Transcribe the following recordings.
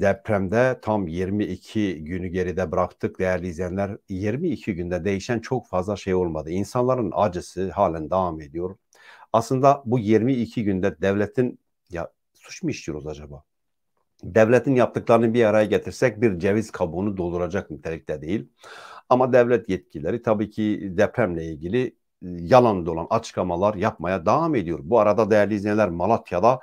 depremde tam 22 günü geride bıraktık değerli izleyenler. 22 günde değişen çok fazla şey olmadı. İnsanların acısı halen devam ediyor. Aslında bu 22 günde devletin ya suç mu işliyoruz acaba? Devletin yaptıklarını bir araya getirsek bir ceviz kabuğunu dolduracak nitelikte değil. Ama devlet yetkileri tabii ki depremle ilgili e, yalan dolan açıklamalar yapmaya devam ediyor. Bu arada değerli izleyenler Malatya'da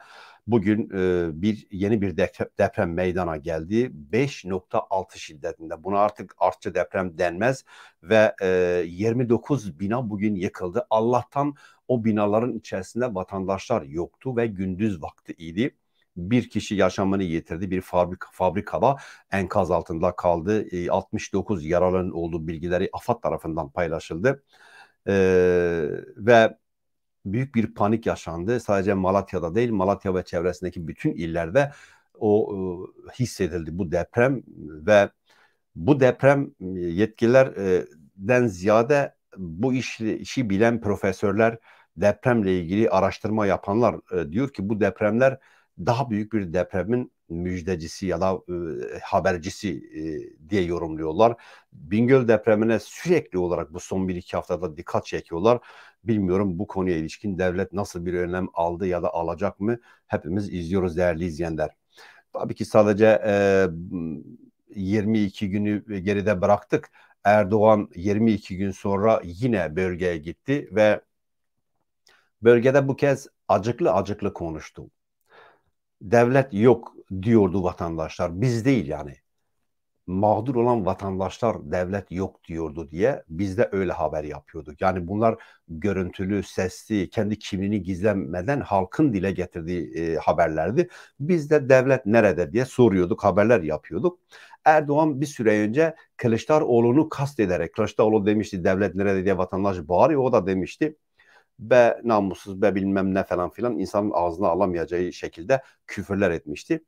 Bugün e, bir yeni bir deprem, meydana geldi. 5.6 şiddetinde. Buna artık artçı deprem denmez ve e, 29 bina bugün yıkıldı. Allah'tan o binaların içerisinde vatandaşlar yoktu ve gündüz vakti idi bir kişi yaşamını yitirdi. Bir fabrika, fabrikada enkaz altında kaldı. E, 69 yaralının olduğu bilgileri AFAD tarafından paylaşıldı. E, ve büyük bir panik yaşandı. Sadece Malatya'da değil Malatya ve çevresindeki bütün illerde o e, hissedildi bu deprem ve bu deprem e, yetkililerden ziyade bu işi, işi bilen profesörler depremle ilgili araştırma yapanlar e, diyor ki bu depremler daha büyük bir depremin müjdecisi ya da e, habercisi e, diye yorumluyorlar. Bingöl depremine sürekli olarak bu son bir iki haftada dikkat çekiyorlar. Bilmiyorum bu konuya ilişkin devlet nasıl bir önlem aldı ya da alacak mı? Hepimiz izliyoruz değerli izleyenler. Tabii ki sadece e, 22 günü geride bıraktık. Erdoğan 22 gün sonra yine bölgeye gitti ve bölgede bu kez acıklı acıklı konuştu devlet yok diyordu vatandaşlar. Biz değil yani. Mağdur olan vatandaşlar devlet yok diyordu diye biz de öyle haber yapıyorduk. Yani bunlar görüntülü, sesli, kendi kimliğini gizlemeden halkın dile getirdiği e, haberlerdi. Biz de devlet nerede diye soruyorduk, haberler yapıyorduk. Erdoğan bir süre önce Kılıçdaroğlu'nu kast ederek, Kılıçdaroğlu demişti devlet nerede diye vatandaş bağırıyor. O da demişti be namussuz be bilmem ne falan filan insanın ağzına alamayacağı şekilde küfürler etmişti.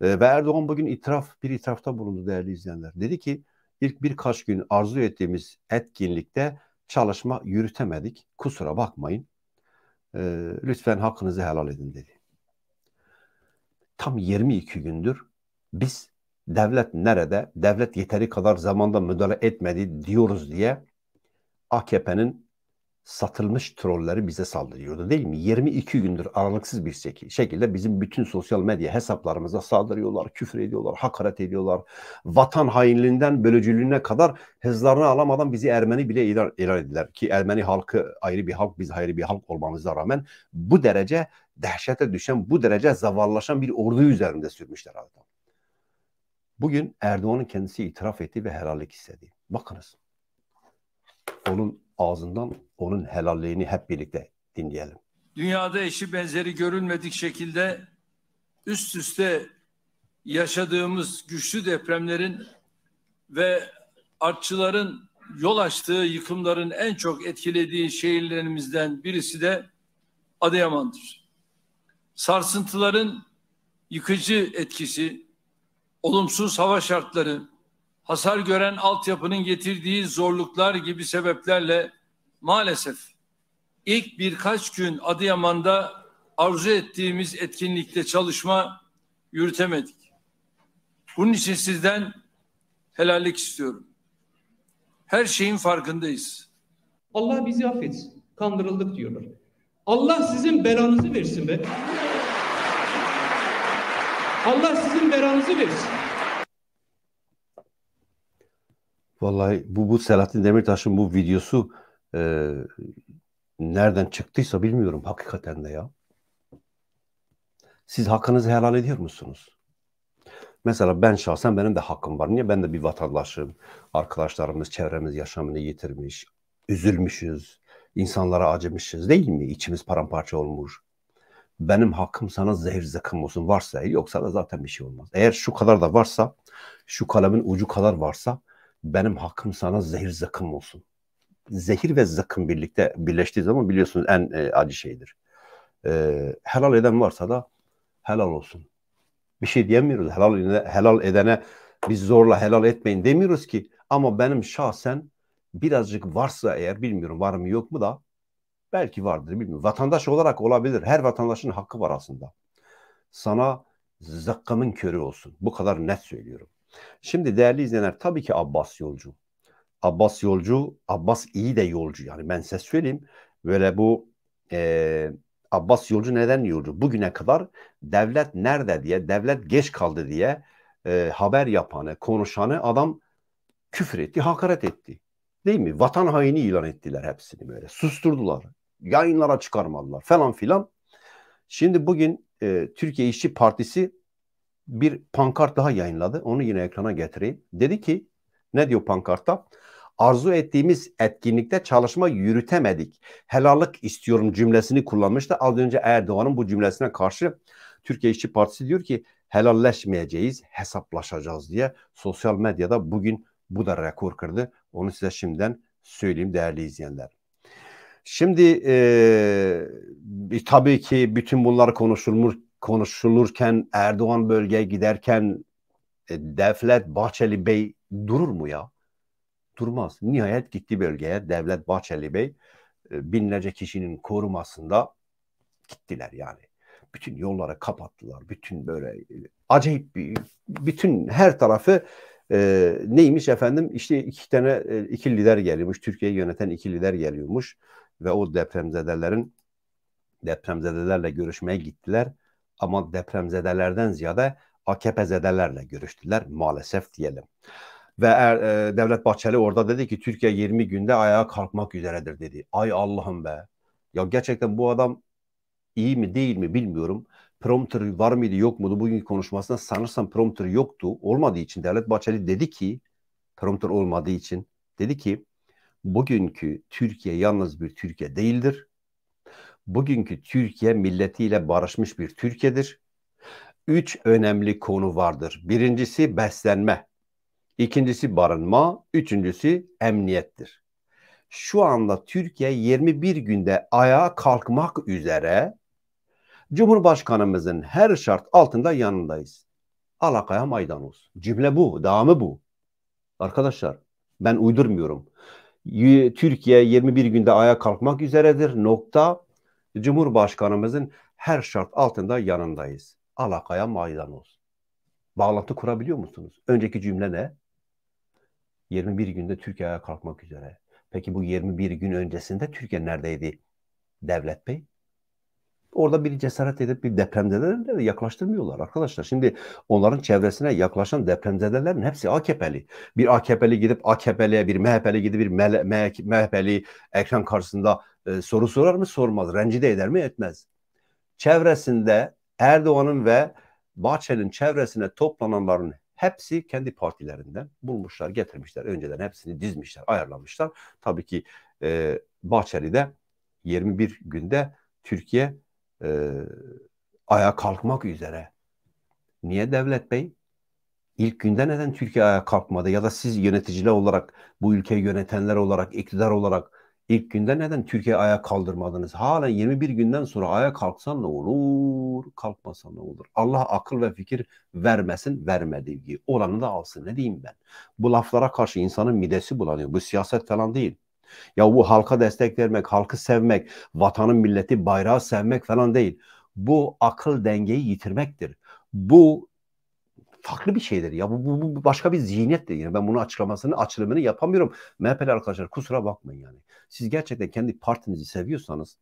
E, ve Erdoğan bugün itiraf bir itirafta bulundu değerli izleyenler. Dedi ki ilk birkaç gün arzu ettiğimiz etkinlikte çalışma yürütemedik. Kusura bakmayın. E, lütfen hakkınızı helal edin dedi. Tam 22 gündür biz devlet nerede, devlet yeteri kadar zamanda müdahale etmedi diyoruz diye AKP'nin satılmış trolleri bize saldırıyordu değil mi? 22 gündür aralıksız bir şekilde bizim bütün sosyal medya hesaplarımıza saldırıyorlar, küfür ediyorlar, hakaret ediyorlar. Vatan hainliğinden bölücülüğüne kadar hızlarını alamadan bizi Ermeni bile ilan, ilan ettiler. Ki Ermeni halkı ayrı bir halk, biz ayrı bir halk olmamıza rağmen bu derece dehşete düşen, bu derece zavallaşan bir ordu üzerinde sürmüşler adam. Bugün Erdoğan'ın kendisi itiraf etti ve helallik istedi. Bakınız. Onun ağzından onun helalliğini hep birlikte dinleyelim. Dünyada eşi benzeri görülmedik şekilde üst üste yaşadığımız güçlü depremlerin ve artçıların yol açtığı yıkımların en çok etkilediği şehirlerimizden birisi de Adıyaman'dır. Sarsıntıların yıkıcı etkisi, olumsuz hava şartları, hasar gören altyapının getirdiği zorluklar gibi sebeplerle maalesef ilk birkaç gün Adıyaman'da arzu ettiğimiz etkinlikte çalışma yürütemedik. Bunun için sizden helallik istiyorum. Her şeyin farkındayız. Allah bizi affetsin. Kandırıldık diyorlar. Allah sizin belanızı versin be. Allah sizin belanızı versin. Vallahi bu, bu Selahattin Demirtaş'ın bu videosu e, nereden çıktıysa bilmiyorum hakikaten de ya. Siz hakkınızı helal ediyor musunuz? Mesela ben şahsen benim de hakkım var. Niye? Ben de bir vatandaşım. Arkadaşlarımız, çevremiz yaşamını yitirmiş. Üzülmüşüz. insanlara acımışız değil mi? İçimiz paramparça olmuş. Benim hakkım sana zehir zekım olsun. Varsa yoksa da zaten bir şey olmaz. Eğer şu kadar da varsa, şu kalemin ucu kadar varsa benim hakkım sana zehir zekım olsun zehir ve zakım birlikte birleştiği zaman biliyorsunuz en e, acı şeydir. E, helal eden varsa da helal olsun. Bir şey diyemiyoruz. Helal, edene, helal edene biz zorla helal etmeyin demiyoruz ki. Ama benim şahsen birazcık varsa eğer bilmiyorum var mı yok mu da belki vardır bilmiyorum. Vatandaş olarak olabilir. Her vatandaşın hakkı var aslında. Sana zakkamın körü olsun. Bu kadar net söylüyorum. Şimdi değerli izleyenler tabii ki Abbas yolcu. Abbas yolcu, Abbas iyi de yolcu. Yani ben ses söyleyeyim böyle bu e, Abbas yolcu neden yolcu? Bugüne kadar devlet nerede diye, devlet geç kaldı diye e, haber yapanı, konuşanı adam küfür etti, hakaret etti. Değil mi? Vatan haini ilan ettiler hepsini böyle. Susturdular. Yayınlara çıkarmadılar falan filan. Şimdi bugün e, Türkiye İşçi Partisi bir pankart daha yayınladı. Onu yine ekrana getireyim. Dedi ki ne diyor pankartta? arzu ettiğimiz etkinlikte çalışma yürütemedik. Helallik istiyorum cümlesini kullanmıştı. Az önce Erdoğan'ın bu cümlesine karşı Türkiye İşçi Partisi diyor ki helalleşmeyeceğiz, hesaplaşacağız diye sosyal medyada bugün bu da rekor kırdı. Onu size şimdiden söyleyeyim değerli izleyenler. Şimdi e, tabii ki bütün bunlar konuşulmuş konuşulurken Erdoğan bölgeye giderken e, Devlet Bahçeli Bey durur mu ya? durmaz. Nihayet gitti bölgeye Devlet Bahçeli Bey e, binlerce kişinin korumasında gittiler yani. Bütün yolları kapattılar. Bütün böyle e, acayip bir, bütün her tarafı e, neymiş efendim işte iki tane e, iki lider geliyormuş. Türkiye'yi yöneten iki lider geliyormuş ve o depremzedelerin depremzedelerle görüşmeye gittiler ama depremzedelerden ziyade AKP zedelerle görüştüler maalesef diyelim. Ve er, e, Devlet Bahçeli orada dedi ki Türkiye 20 günde ayağa kalkmak üzeredir dedi. Ay Allah'ım be. Ya gerçekten bu adam iyi mi değil mi bilmiyorum. Prompter var mıydı yok muydu bugünkü konuşmasında sanırsam prompter yoktu. Olmadığı için Devlet Bahçeli dedi ki prompter olmadığı için dedi ki bugünkü Türkiye yalnız bir Türkiye değildir. Bugünkü Türkiye milletiyle barışmış bir Türkiye'dir. Üç önemli konu vardır. Birincisi beslenme. İkincisi barınma, üçüncüsü emniyettir. Şu anda Türkiye 21 günde ayağa kalkmak üzere Cumhurbaşkanımızın her şart altında yanındayız. Alakaya maydan maydanoz. Cümle bu, devamı bu. Arkadaşlar ben uydurmuyorum. Türkiye 21 günde ayağa kalkmak üzeredir. Nokta Cumhurbaşkanımızın her şart altında yanındayız. Alakaya maydan maydanoz. Bağlantı kurabiliyor musunuz? Önceki cümle ne? 21 günde Türkiye ayağa kalkmak üzere. Peki bu 21 gün öncesinde Türkiye neredeydi Devlet Bey? Orada bir cesaret edip bir depremzedelerine de yaklaştırmıyorlar arkadaşlar. Şimdi onların çevresine yaklaşan depremzedelerin hepsi AKP'li. Bir AKP'li gidip AKP'liye, bir MHP'li gidip bir MHP'li ekran karşısında e, soru sorar mı sormaz. Rencide eder mi etmez. Çevresinde Erdoğan'ın ve Bahçeli'nin çevresine toplananların Hepsi kendi partilerinden bulmuşlar, getirmişler. Önceden hepsini dizmişler, ayarlamışlar. Tabii ki e, Bahçeli'de 21 günde Türkiye e, ayağa kalkmak üzere. Niye Devlet Bey? İlk günde neden Türkiye ayağa kalkmadı? Ya da siz yöneticiler olarak, bu ülkeyi yönetenler olarak, iktidar olarak İlk günde neden Türkiye ayağa kaldırmadınız? Hala 21 günden sonra ayağa kalksan ne olur? Kalkmasan ne olur? Allah akıl ve fikir vermesin, vermediği gibi. Olanı da alsın. Ne diyeyim ben? Bu laflara karşı insanın midesi bulanıyor. Bu siyaset falan değil. Ya bu halka destek vermek, halkı sevmek, vatanın milleti bayrağı sevmek falan değil. Bu akıl dengeyi yitirmektir. Bu farklı bir şeydir. Ya bu, bu, bu başka bir zihniyet de. Yani ben bunu açıklamasını, açılımını yapamıyorum. MHP'li arkadaşlar kusura bakmayın yani. Siz gerçekten kendi partinizi seviyorsanız,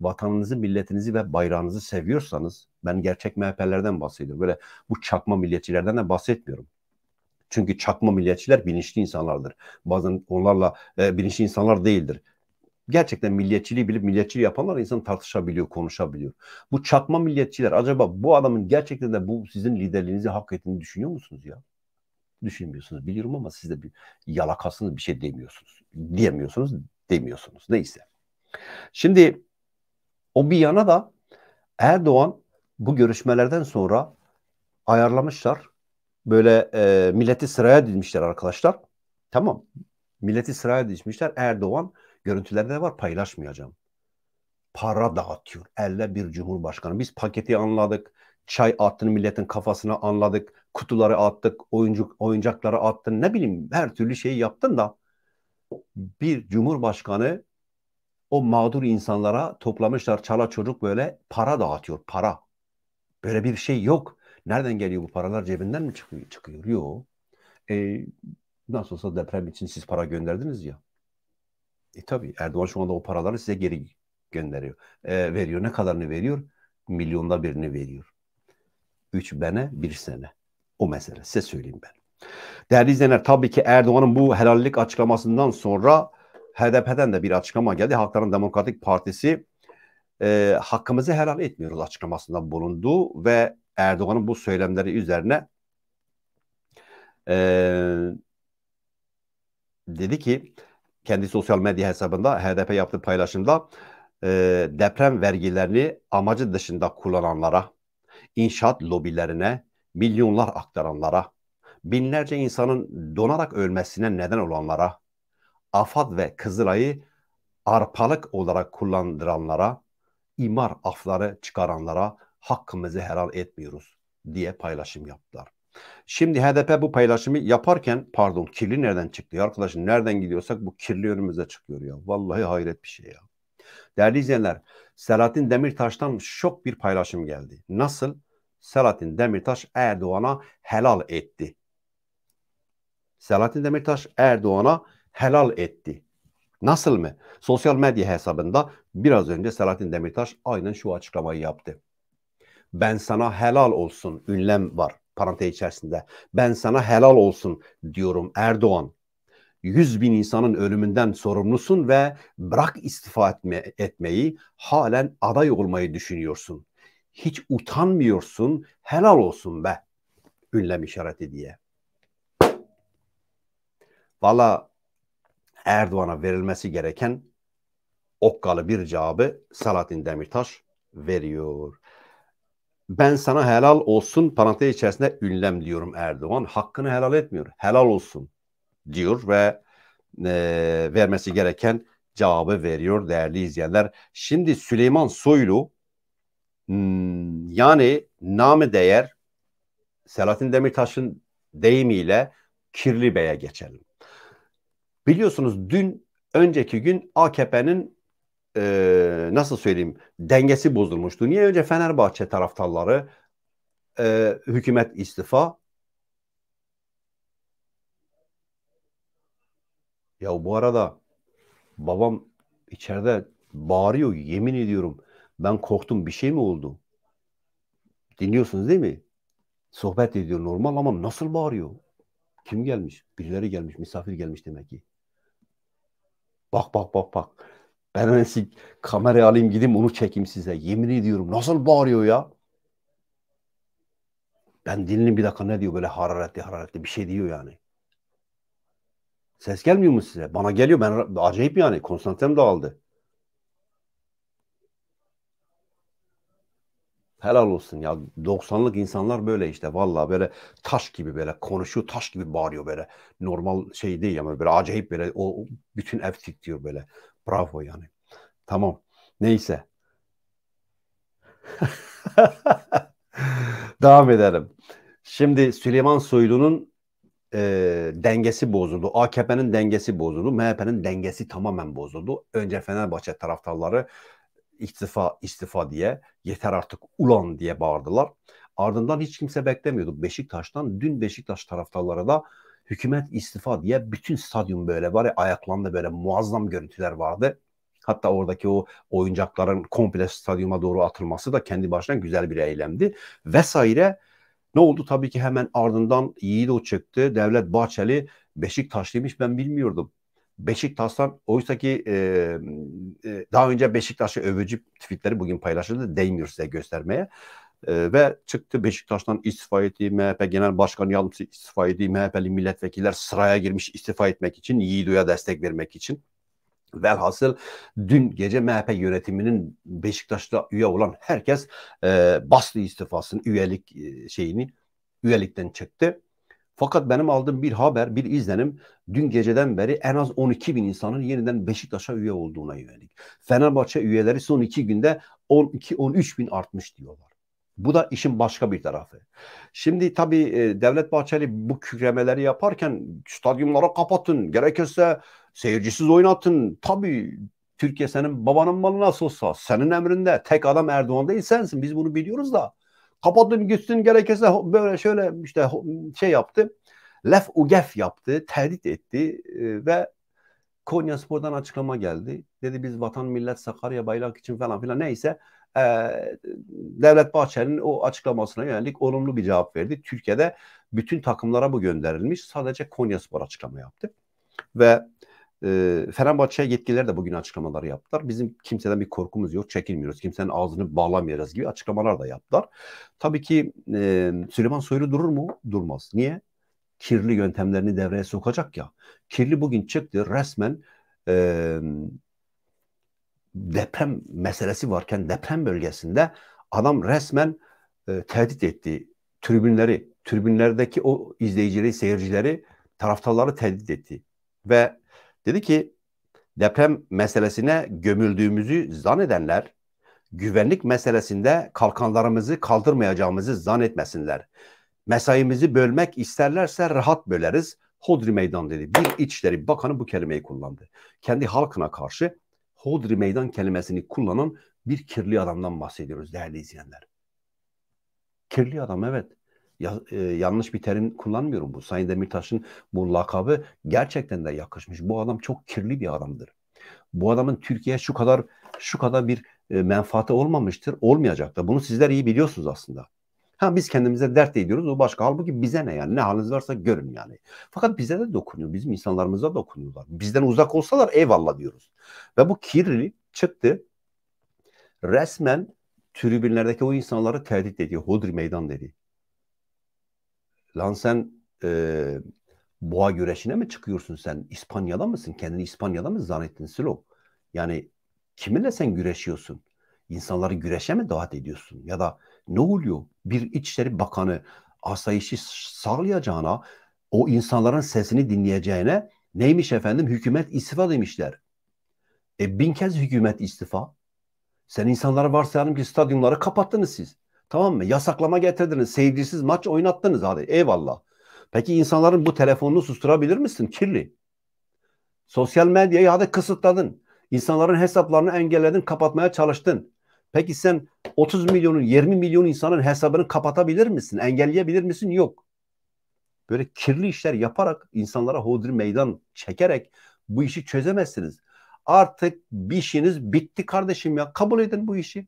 vatanınızı, milletinizi ve bayrağınızı seviyorsanız, ben gerçek MHP'lerden bahsediyorum. Böyle bu çakma milliyetçilerden de bahsetmiyorum. Çünkü çakma milliyetçiler bilinçli insanlardır. Bazen onlarla e, bilinçli insanlar değildir gerçekten milliyetçiliği bilip milliyetçiliği yapanlar insan tartışabiliyor, konuşabiliyor. Bu çakma milliyetçiler acaba bu adamın gerçekten de bu sizin liderliğinizi hak ettiğini düşünüyor musunuz ya? Düşünmüyorsunuz biliyorum ama siz de bir yalakasınız bir şey demiyorsunuz. Diyemiyorsunuz, demiyorsunuz. Neyse. Şimdi o bir yana da Erdoğan bu görüşmelerden sonra ayarlamışlar. Böyle e, milleti sıraya dizmişler arkadaşlar. Tamam. Milleti sıraya dizmişler. Erdoğan Görüntülerde de var paylaşmayacağım. Para dağıtıyor. Elle bir cumhurbaşkanı. Biz paketi anladık. Çay attın milletin kafasına anladık. Kutuları attık. Oyuncuk, oyuncakları attın. Ne bileyim her türlü şeyi yaptın da bir cumhurbaşkanı o mağdur insanlara toplamışlar çala çocuk böyle para dağıtıyor. Para. Böyle bir şey yok. Nereden geliyor bu paralar? Cebinden mi çıkıyor? Çıkıyor. Yok. E, nasıl olsa deprem için siz para gönderdiniz ya. E tabii Erdoğan şu anda o paraları size geri gönderiyor. E, veriyor. Ne kadarını veriyor? Milyonda birini veriyor. Üç bene, bir sene. O mesele. Size söyleyeyim ben. Değerli izleyenler tabii ki Erdoğan'ın bu helallik açıklamasından sonra HDP'den de bir açıklama geldi. Halkların Demokratik Partisi e, hakkımızı helal etmiyoruz açıklamasında bulundu ve Erdoğan'ın bu söylemleri üzerine e, dedi ki kendi sosyal medya hesabında HDP yaptığı paylaşımda e, deprem vergilerini amacı dışında kullananlara, inşaat lobilerine, milyonlar aktaranlara, binlerce insanın donarak ölmesine neden olanlara, AFAD ve Kızılay'ı arpalık olarak kullandıranlara, imar afları çıkaranlara hakkımızı helal etmiyoruz diye paylaşım yaptılar. Şimdi HDP bu paylaşımı yaparken pardon kirli nereden çıktı ya arkadaşım nereden gidiyorsak bu kirli önümüze çıkıyor ya. Vallahi hayret bir şey ya. Değerli izleyenler Selahattin Demirtaş'tan şok bir paylaşım geldi. Nasıl? Selahattin Demirtaş Erdoğan'a helal etti. Selahattin Demirtaş Erdoğan'a helal etti. Nasıl mı? Sosyal medya hesabında biraz önce Selahattin Demirtaş aynen şu açıklamayı yaptı. Ben sana helal olsun ünlem var parantez içerisinde ben sana helal olsun diyorum Erdoğan. 100 bin insanın ölümünden sorumlusun ve bırak istifa etme, etmeyi halen aday olmayı düşünüyorsun. Hiç utanmıyorsun helal olsun be ünlem işareti diye. Valla Erdoğan'a verilmesi gereken okkalı bir cevabı Salatin Demirtaş veriyor ben sana helal olsun parantez içerisinde ünlem diyorum Erdoğan. Hakkını helal etmiyor. Helal olsun diyor ve e, vermesi gereken cevabı veriyor değerli izleyenler. Şimdi Süleyman Soylu hmm, yani namı değer Selahattin Demirtaş'ın deyimiyle Kirli Bey'e geçelim. Biliyorsunuz dün önceki gün AKP'nin e, nasıl söyleyeyim dengesi bozulmuştu. Niye önce Fenerbahçe taraftarları e, hükümet istifa Ya bu arada babam içeride bağırıyor yemin ediyorum. Ben korktum bir şey mi oldu? Dinliyorsunuz değil mi? Sohbet ediyor normal ama nasıl bağırıyor? Kim gelmiş? Birileri gelmiş, misafir gelmiş demek ki. Bak bak bak bak. Ben en hani iyisi kamerayı alayım gideyim onu çekeyim size. Yemin ediyorum nasıl bağırıyor ya. Ben dinleyin bir dakika ne diyor böyle hararetli hararetli bir şey diyor yani. Ses gelmiyor mu size? Bana geliyor. Ben acayip yani. Konsantrem dağıldı. Helal olsun ya. 90'lık insanlar böyle işte. Valla böyle taş gibi böyle konuşuyor. Taş gibi bağırıyor böyle. Normal şey değil ama böyle acayip böyle o bütün ev titriyor böyle. Bravo yani. Tamam. Neyse. Devam edelim. Şimdi Süleyman Soylu'nun e, dengesi bozuldu. AKP'nin dengesi bozuldu. MHP'nin dengesi tamamen bozuldu. Önce Fenerbahçe taraftarları istifa istifa diye yeter artık ulan diye bağırdılar. Ardından hiç kimse beklemiyordu Beşiktaş'tan. Dün Beşiktaş taraftarları da hükümet istifa diye bütün stadyum böyle var ya ayaklandı böyle muazzam görüntüler vardı. Hatta oradaki o oyuncakların komple stadyuma doğru atılması da kendi başına güzel bir eylemdi. Vesaire ne oldu? Tabii ki hemen ardından Yiğido çıktı. Devlet Bahçeli Beşiktaşlıymış ben bilmiyordum. Beşiktaş'tan oysa ki e, e, daha önce Beşiktaş'ı övücü tweetleri bugün paylaşıldı. Değmiyor size göstermeye. E, ve çıktı Beşiktaş'tan istifa ettiği MHP Genel Başkan Yardımcısı istifa ettiği MHP'li milletvekiller sıraya girmiş istifa etmek için, Yiğido'ya destek vermek için. Velhasıl dün gece MHP yönetiminin Beşiktaş'ta üye olan herkes e, bastı istifasının üyelik e, şeyini üyelikten çıktı. Fakat benim aldığım bir haber, bir izlenim dün geceden beri en az 12 bin insanın yeniden Beşiktaş'a üye olduğuna yönelik. Fenerbahçe üyeleri son iki günde 12-13 bin artmış diyorlar. Bu da işin başka bir tarafı. Şimdi tabii e, Devlet Bahçeli bu kükremeleri yaparken stadyumlara kapatın, gerekirse seyircisiz oynatın. Tabii Türkiye senin babanın malı nasıl olsa senin emrinde tek adam Erdoğan değil sensin biz bunu biliyoruz da kapatın gitsin gerekirse böyle şöyle işte şey yaptı lef ugef yaptı tehdit etti e, ve Konya Spor'dan açıklama geldi dedi biz vatan millet Sakarya bayrak için falan filan neyse e, Devlet Bahçeli'nin o açıklamasına yönelik olumlu bir cevap verdi. Türkiye'de bütün takımlara bu gönderilmiş. Sadece Konya spor açıklama yaptı. Ve e, Fenerbahçe yetkililer de bugün açıklamalar yaptılar. Bizim kimseden bir korkumuz yok, çekinmiyoruz. Kimsenin ağzını bağlamayacağız gibi açıklamalar da yaptılar. Tabii ki e, Süleyman Soylu durur mu? Durmaz. Niye? Kirli yöntemlerini devreye sokacak ya. Kirli bugün çıktı resmen e, deprem meselesi varken deprem bölgesinde adam resmen e, tehdit etti. Tribünleri, tribünlerdeki o izleyicileri, seyircileri, taraftarları tehdit etti. Ve dedi ki deprem meselesine gömüldüğümüzü zannedenler güvenlik meselesinde kalkanlarımızı kaldırmayacağımızı zannetmesinler. Mesaimizi bölmek isterlerse rahat böleriz. Hodri meydan dedi. Bir İçişleri Bakanı bu kelimeyi kullandı. Kendi halkına karşı hodri meydan kelimesini kullanan bir kirli adamdan bahsediyoruz değerli izleyenler. Kirli adam evet. Ya, e, yanlış bir terim kullanmıyorum bu. Sayın Demirtaş'ın bu lakabı gerçekten de yakışmış. Bu adam çok kirli bir adamdır. Bu adamın Türkiye şu kadar şu kadar bir e, menfaati olmamıştır, olmayacak da. Bunu sizler iyi biliyorsunuz aslında. Ha biz kendimize dert ediyoruz o başka. Halbuki bize ne yani ne haliniz varsa görün yani. Fakat bize de dokunuyor. Bizim insanlarımıza dokunuyorlar. Bizden uzak olsalar eyvallah diyoruz. Ve bu kirli çıktı resmen tribünlerdeki o insanları tehdit ediyor. Hodri meydan dedi. Lan sen e, boğa güreşine mi çıkıyorsun sen? İspanya'da mısın? Kendini İspanya'da mı zannettin Silo? Yani kiminle sen güreşiyorsun? İnsanları güreşe mi davet ediyorsun? Ya da ne oluyor? Bir İçişleri Bakanı asayişi sağlayacağına, o insanların sesini dinleyeceğine neymiş efendim? Hükümet istifa demişler. E bin kez hükümet istifa. Sen insanları varsayalım ki stadyumları kapattınız siz. Tamam mı? Yasaklama getirdiniz. Seyircisiz maç oynattınız hadi. Eyvallah. Peki insanların bu telefonunu susturabilir misin? Kirli. Sosyal medyayı hadi kısıtladın. İnsanların hesaplarını engelledin, kapatmaya çalıştın. Peki sen 30 milyonun 20 milyon insanın hesabını kapatabilir misin? Engelleyebilir misin? Yok. Böyle kirli işler yaparak insanlara hodri meydan çekerek bu işi çözemezsiniz. Artık bir işiniz bitti kardeşim ya. Kabul edin bu işi.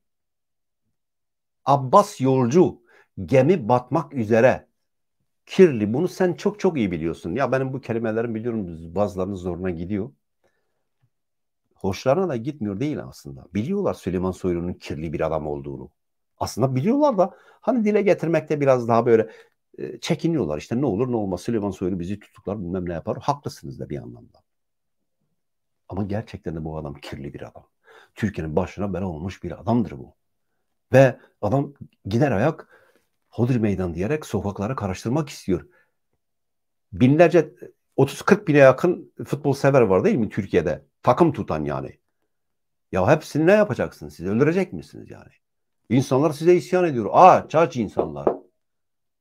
Abbas yolcu gemi batmak üzere kirli. Bunu sen çok çok iyi biliyorsun. Ya benim bu kelimelerim biliyorum bazılarının zoruna gidiyor hoşlarına da gitmiyor değil aslında. Biliyorlar Süleyman Soylu'nun kirli bir adam olduğunu. Aslında biliyorlar da hani dile getirmekte biraz daha böyle e, çekiniyorlar. İşte ne olur ne olmaz Süleyman Soylu bizi tutuklar bilmem ne yapar. Haklısınız da bir anlamda. Ama gerçekten de bu adam kirli bir adam. Türkiye'nin başına bela olmuş bir adamdır bu. Ve adam gider ayak Hodur Meydan diyerek sokakları karıştırmak istiyor. Binlerce 30-40 e, bine yakın futbol sever var değil mi Türkiye'de? Takım tutan yani. Ya hepsini ne yapacaksınız Siz öldürecek misiniz yani? İnsanlar size isyan ediyor. Aç aç insanlar.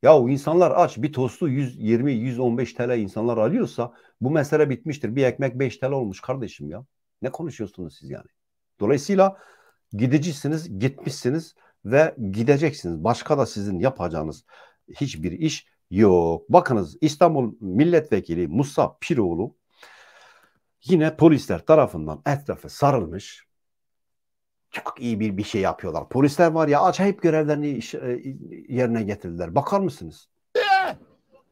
Ya o insanlar aç bir tostu 120-115 TL insanlar alıyorsa bu mesele bitmiştir. Bir ekmek 5 TL olmuş kardeşim ya. Ne konuşuyorsunuz siz yani? Dolayısıyla gidicisiniz, gitmişsiniz ve gideceksiniz. Başka da sizin yapacağınız hiçbir iş yok. Bakınız İstanbul Milletvekili Musa Piroğlu yine polisler tarafından etrafı sarılmış. Çok iyi bir bir şey yapıyorlar. Polisler var ya acayip görevlerini iş, e, yerine getirdiler. Bakar mısınız? Eh,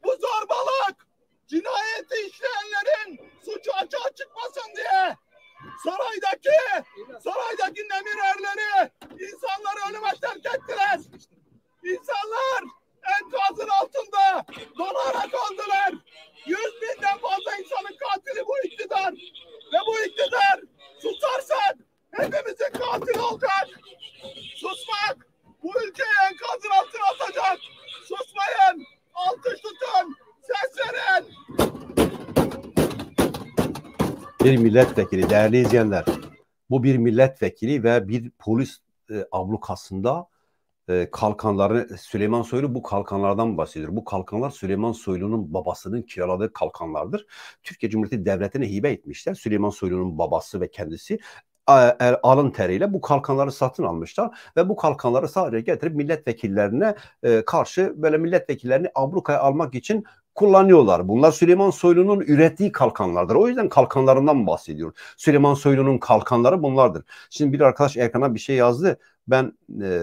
bu zorbalık cinayeti işleyenlerin suçu açığa çıkmasın diye saraydaki saray bir milletvekili değerli izleyenler bu bir milletvekili ve bir polis e, ablukasında e, kalkanları Süleyman Soylu bu kalkanlardan bahsediyor. Bu kalkanlar Süleyman Soylu'nun babasının kiraladığı kalkanlardır. Türkiye Cumhuriyeti Devleti'ne hibe etmişler. Süleyman Soylu'nun babası ve kendisi e, alın teriyle bu kalkanları satın almışlar ve bu kalkanları sadece getirip milletvekillerine e, karşı böyle milletvekillerini ablukaya almak için kullanıyorlar. Bunlar Süleyman Soylu'nun ürettiği kalkanlardır. O yüzden kalkanlarından bahsediyorum. Süleyman Soylu'nun kalkanları bunlardır. Şimdi bir arkadaş Erkan'a bir şey yazdı. Ben e,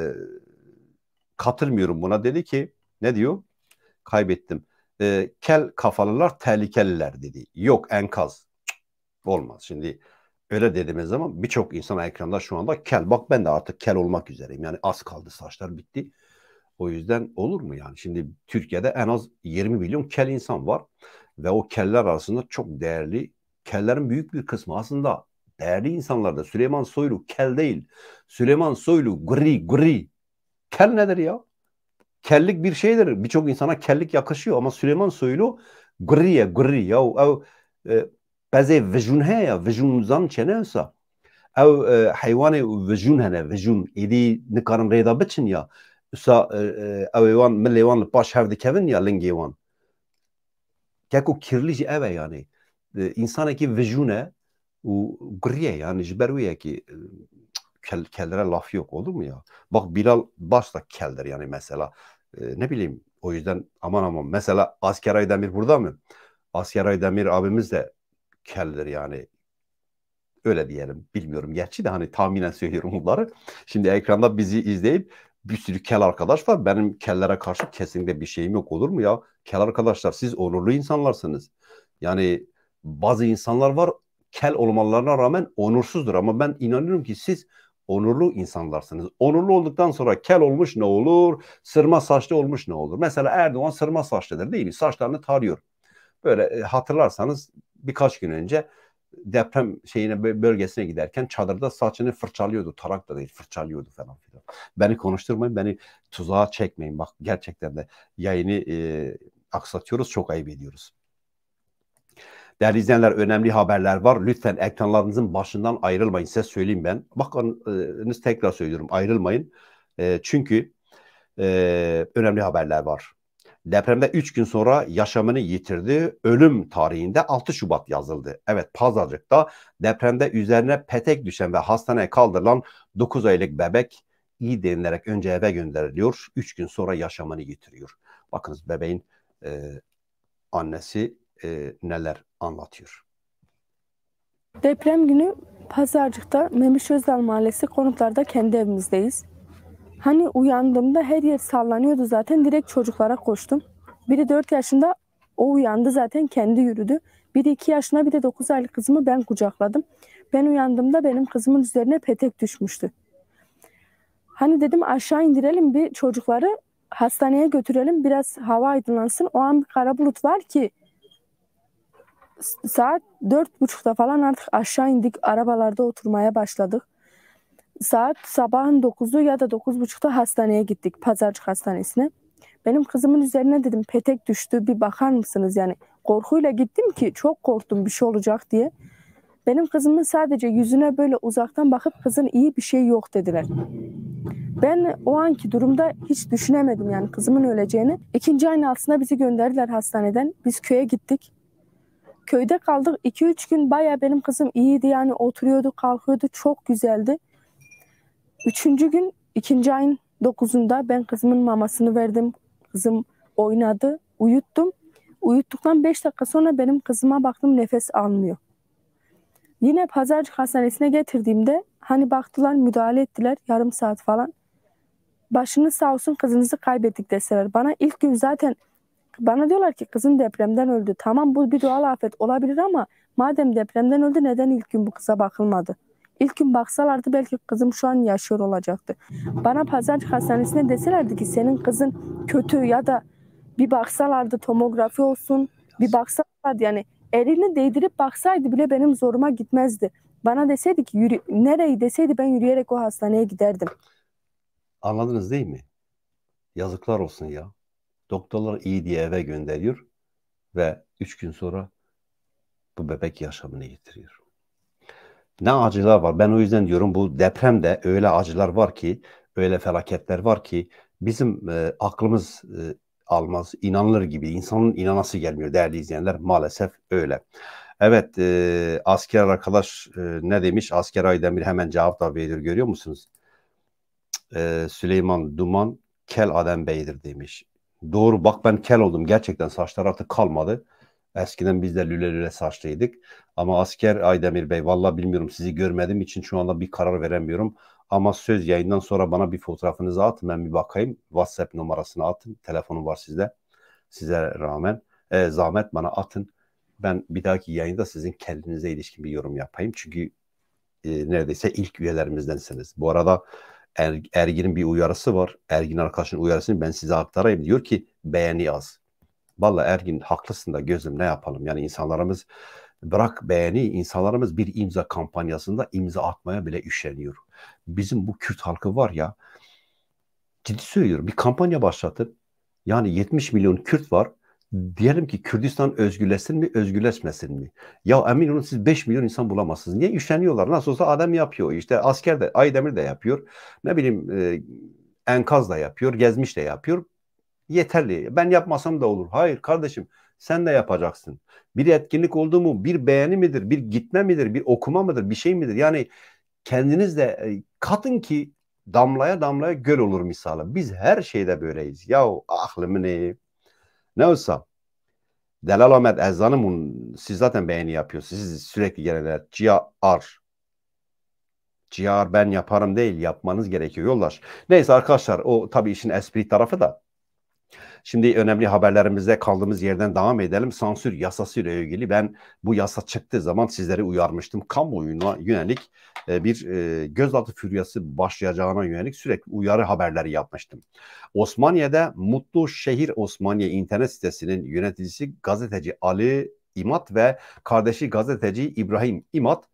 katılmıyorum buna. Dedi ki ne diyor? Kaybettim. E, kel kafalılar tehlikeliler dedi. Yok enkaz. Cık, olmaz. Şimdi öyle dediğimiz zaman birçok insan ekranda şu anda kel. Bak ben de artık kel olmak üzereyim. Yani az kaldı saçlar bitti. O yüzden olur mu yani? Şimdi Türkiye'de en az 20 milyon kel insan var ve o keller arasında çok değerli kellerin büyük bir kısmı aslında değerli insanlarda Süleyman Soylu kel değil. Süleyman Soylu gri gri. Kel nedir ya? Kellik bir şeydir. Birçok insana kellik yakışıyor ama Süleyman Soylu griye gri ya o ev e, bazı vejun ya çene çenevsa o e, hayvanı vejun hene vejun ne karın reda biçin ya Sa ev evan milli li paş hev dikevin ya lingê wan. Keko kirlî jî ev e yanî. E, İnsanekî vijûne û giriye yani ji ber wiyekî e, kellere laf yok olur mu ya? Bak Bilal da keldir yani mesela. E, ne bileyim o yüzden aman aman. Mesela askeray demir burada mı? Askeray demir abimiz de keldir yani. Öyle diyelim bilmiyorum gerçi de hani tahminen söylüyorum bunları. Şimdi ekranda bizi izleyip bir sürü kel arkadaş var. Benim kellere karşı kesinlikle bir şeyim yok olur mu ya? Kel arkadaşlar siz onurlu insanlarsınız. Yani bazı insanlar var kel olmalarına rağmen onursuzdur ama ben inanıyorum ki siz onurlu insanlarsınız. Onurlu olduktan sonra kel olmuş ne olur? Sırma saçlı olmuş ne olur? Mesela Erdoğan sırma saçlıdır değil mi? Saçlarını tarıyor. Böyle e, hatırlarsanız birkaç gün önce deprem şeyine bölgesine giderken çadırda saçını fırçalıyordu. Tarak da değil fırçalıyordu falan filan. Beni konuşturmayın, beni tuzağa çekmeyin. Bak gerçekten de yayını e, aksatıyoruz, çok ayıp ediyoruz. Değerli izleyenler önemli haberler var. Lütfen ekranlarınızın başından ayrılmayın. Size söyleyeyim ben. Bakınız e, tekrar söylüyorum ayrılmayın. E, çünkü e, önemli haberler var. Depremde 3 gün sonra yaşamını yitirdi. Ölüm tarihinde 6 Şubat yazıldı. Evet Pazarcık'ta depremde üzerine petek düşen ve hastaneye kaldırılan 9 aylık bebek iyi denilerek önce eve gönderiliyor. Üç gün sonra yaşamını getiriyor. Bakınız bebeğin e, annesi e, neler anlatıyor. Deprem günü Pazarcık'ta Memiş Özdal Mahallesi konutlarda kendi evimizdeyiz. Hani uyandığımda her yer sallanıyordu zaten direkt çocuklara koştum. Biri 4 yaşında o uyandı zaten kendi yürüdü. Biri 2 yaşına bir de 9 aylık kızımı ben kucakladım. Ben uyandığımda benim kızımın üzerine petek düşmüştü. Hani dedim aşağı indirelim bir çocukları hastaneye götürelim biraz hava aydınlansın. O an bir kara bulut var ki saat dört buçukta falan artık aşağı indik arabalarda oturmaya başladık. Saat sabahın dokuzu ya da dokuz buçukta hastaneye gittik pazarcık hastanesine. Benim kızımın üzerine dedim petek düştü bir bakar mısınız yani korkuyla gittim ki çok korktum bir şey olacak diye. Benim kızımın sadece yüzüne böyle uzaktan bakıp kızın iyi bir şey yok dediler. Ben o anki durumda hiç düşünemedim yani kızımın öleceğini. İkinci ayın altında bizi gönderdiler hastaneden. Biz köye gittik. Köyde kaldık. 2-3 gün baya benim kızım iyiydi yani oturuyordu kalkıyordu çok güzeldi. Üçüncü gün ikinci ayın dokuzunda ben kızımın mamasını verdim. Kızım oynadı uyuttum. Uyuttuktan 5 dakika sonra benim kızıma baktım nefes almıyor. Yine Pazarcık Hastanesi'ne getirdiğimde hani baktılar müdahale ettiler yarım saat falan. Başınız sağ olsun kızınızı kaybettik deseler. Bana ilk gün zaten bana diyorlar ki kızın depremden öldü. Tamam bu bir doğal afet olabilir ama madem depremden öldü neden ilk gün bu kıza bakılmadı? İlk gün baksalardı belki kızım şu an yaşıyor olacaktı. Bana Pazarcık Hastanesi'ne deselerdi ki senin kızın kötü ya da bir baksalardı tomografi olsun bir baksalardı yani elini değdirip baksaydı bile benim zoruma gitmezdi. Bana deseydi ki yürü, nereyi deseydi ben yürüyerek o hastaneye giderdim. Anladınız değil mi? Yazıklar olsun ya. Doktorlar iyi diye eve gönderiyor ve üç gün sonra bu bebek yaşamını yitiriyor. Ne acılar var. Ben o yüzden diyorum bu depremde öyle acılar var ki, öyle felaketler var ki bizim e, aklımız e, almaz, inanılır gibi. İnsanın inanası gelmiyor değerli izleyenler. Maalesef öyle. Evet e, asker arkadaş e, ne demiş? Asker Aydemir hemen cevap da veriyor görüyor musunuz? E, Süleyman Duman Kel Adam Bey'dir demiş. Doğru bak ben kel oldum gerçekten saçlar artık kalmadı. Eskiden biz de lüle lüle saçlıydık. Ama asker Aydemir Bey valla bilmiyorum sizi görmediğim için şu anda bir karar veremiyorum. Ama söz yayından sonra bana bir fotoğrafınızı atın ben bir bakayım. WhatsApp numarasını atın. Telefonum var sizde. Size rağmen e, zahmet bana atın. Ben bir dahaki yayında sizin kendinize ilişkin bir yorum yapayım. Çünkü e, neredeyse ilk üyelerimizdensiniz. Bu arada er, Ergin'in bir uyarısı var. Ergin arkadaşın uyarısını ben size aktarayım. Diyor ki beğeni az. Valla Ergin haklısın da gözüm ne yapalım. Yani insanlarımız bırak beğeni insanlarımız bir imza kampanyasında imza atmaya bile üşeniyor. Bizim bu Kürt halkı var ya ciddi söylüyorum bir kampanya başlatıp yani 70 milyon Kürt var diyelim ki Kürdistan özgürleşsin mi, özgürleşmesin mi? Ya emin olun siz 5 milyon insan bulamazsınız. Niye? Üşeniyorlar. Nasıl olsa adam yapıyor. İşte asker de, Aydemir de yapıyor. Ne bileyim e, enkaz da yapıyor, gezmiş de yapıyor. Yeterli. Ben yapmasam da olur. Hayır kardeşim sen de yapacaksın. Bir etkinlik oldu mu bir beğeni midir, bir gitme midir, bir okuma mıdır, bir şey midir? Yani kendiniz de e, katın ki damlaya damlaya göl olur misali. Biz her şeyde böyleyiz. Ya aklımı ne? Ne olsa Delal Ahmet Ezzan'ın siz zaten beğeni yapıyorsunuz. Siz sürekli gelenler CR. CR ben yaparım değil yapmanız gerekiyor yollar. Neyse arkadaşlar o tabii işin espri tarafı da Şimdi önemli haberlerimizde kaldığımız yerden devam edelim. Sansür yasası ile ilgili ben bu yasa çıktığı zaman sizleri uyarmıştım. Kamuoyuna yönelik e, bir e, gözaltı füryası başlayacağına yönelik sürekli uyarı haberleri yapmıştım. Osmaniye'de Mutlu Şehir Osmaniye internet sitesinin yöneticisi gazeteci Ali İmat ve kardeşi gazeteci İbrahim İmat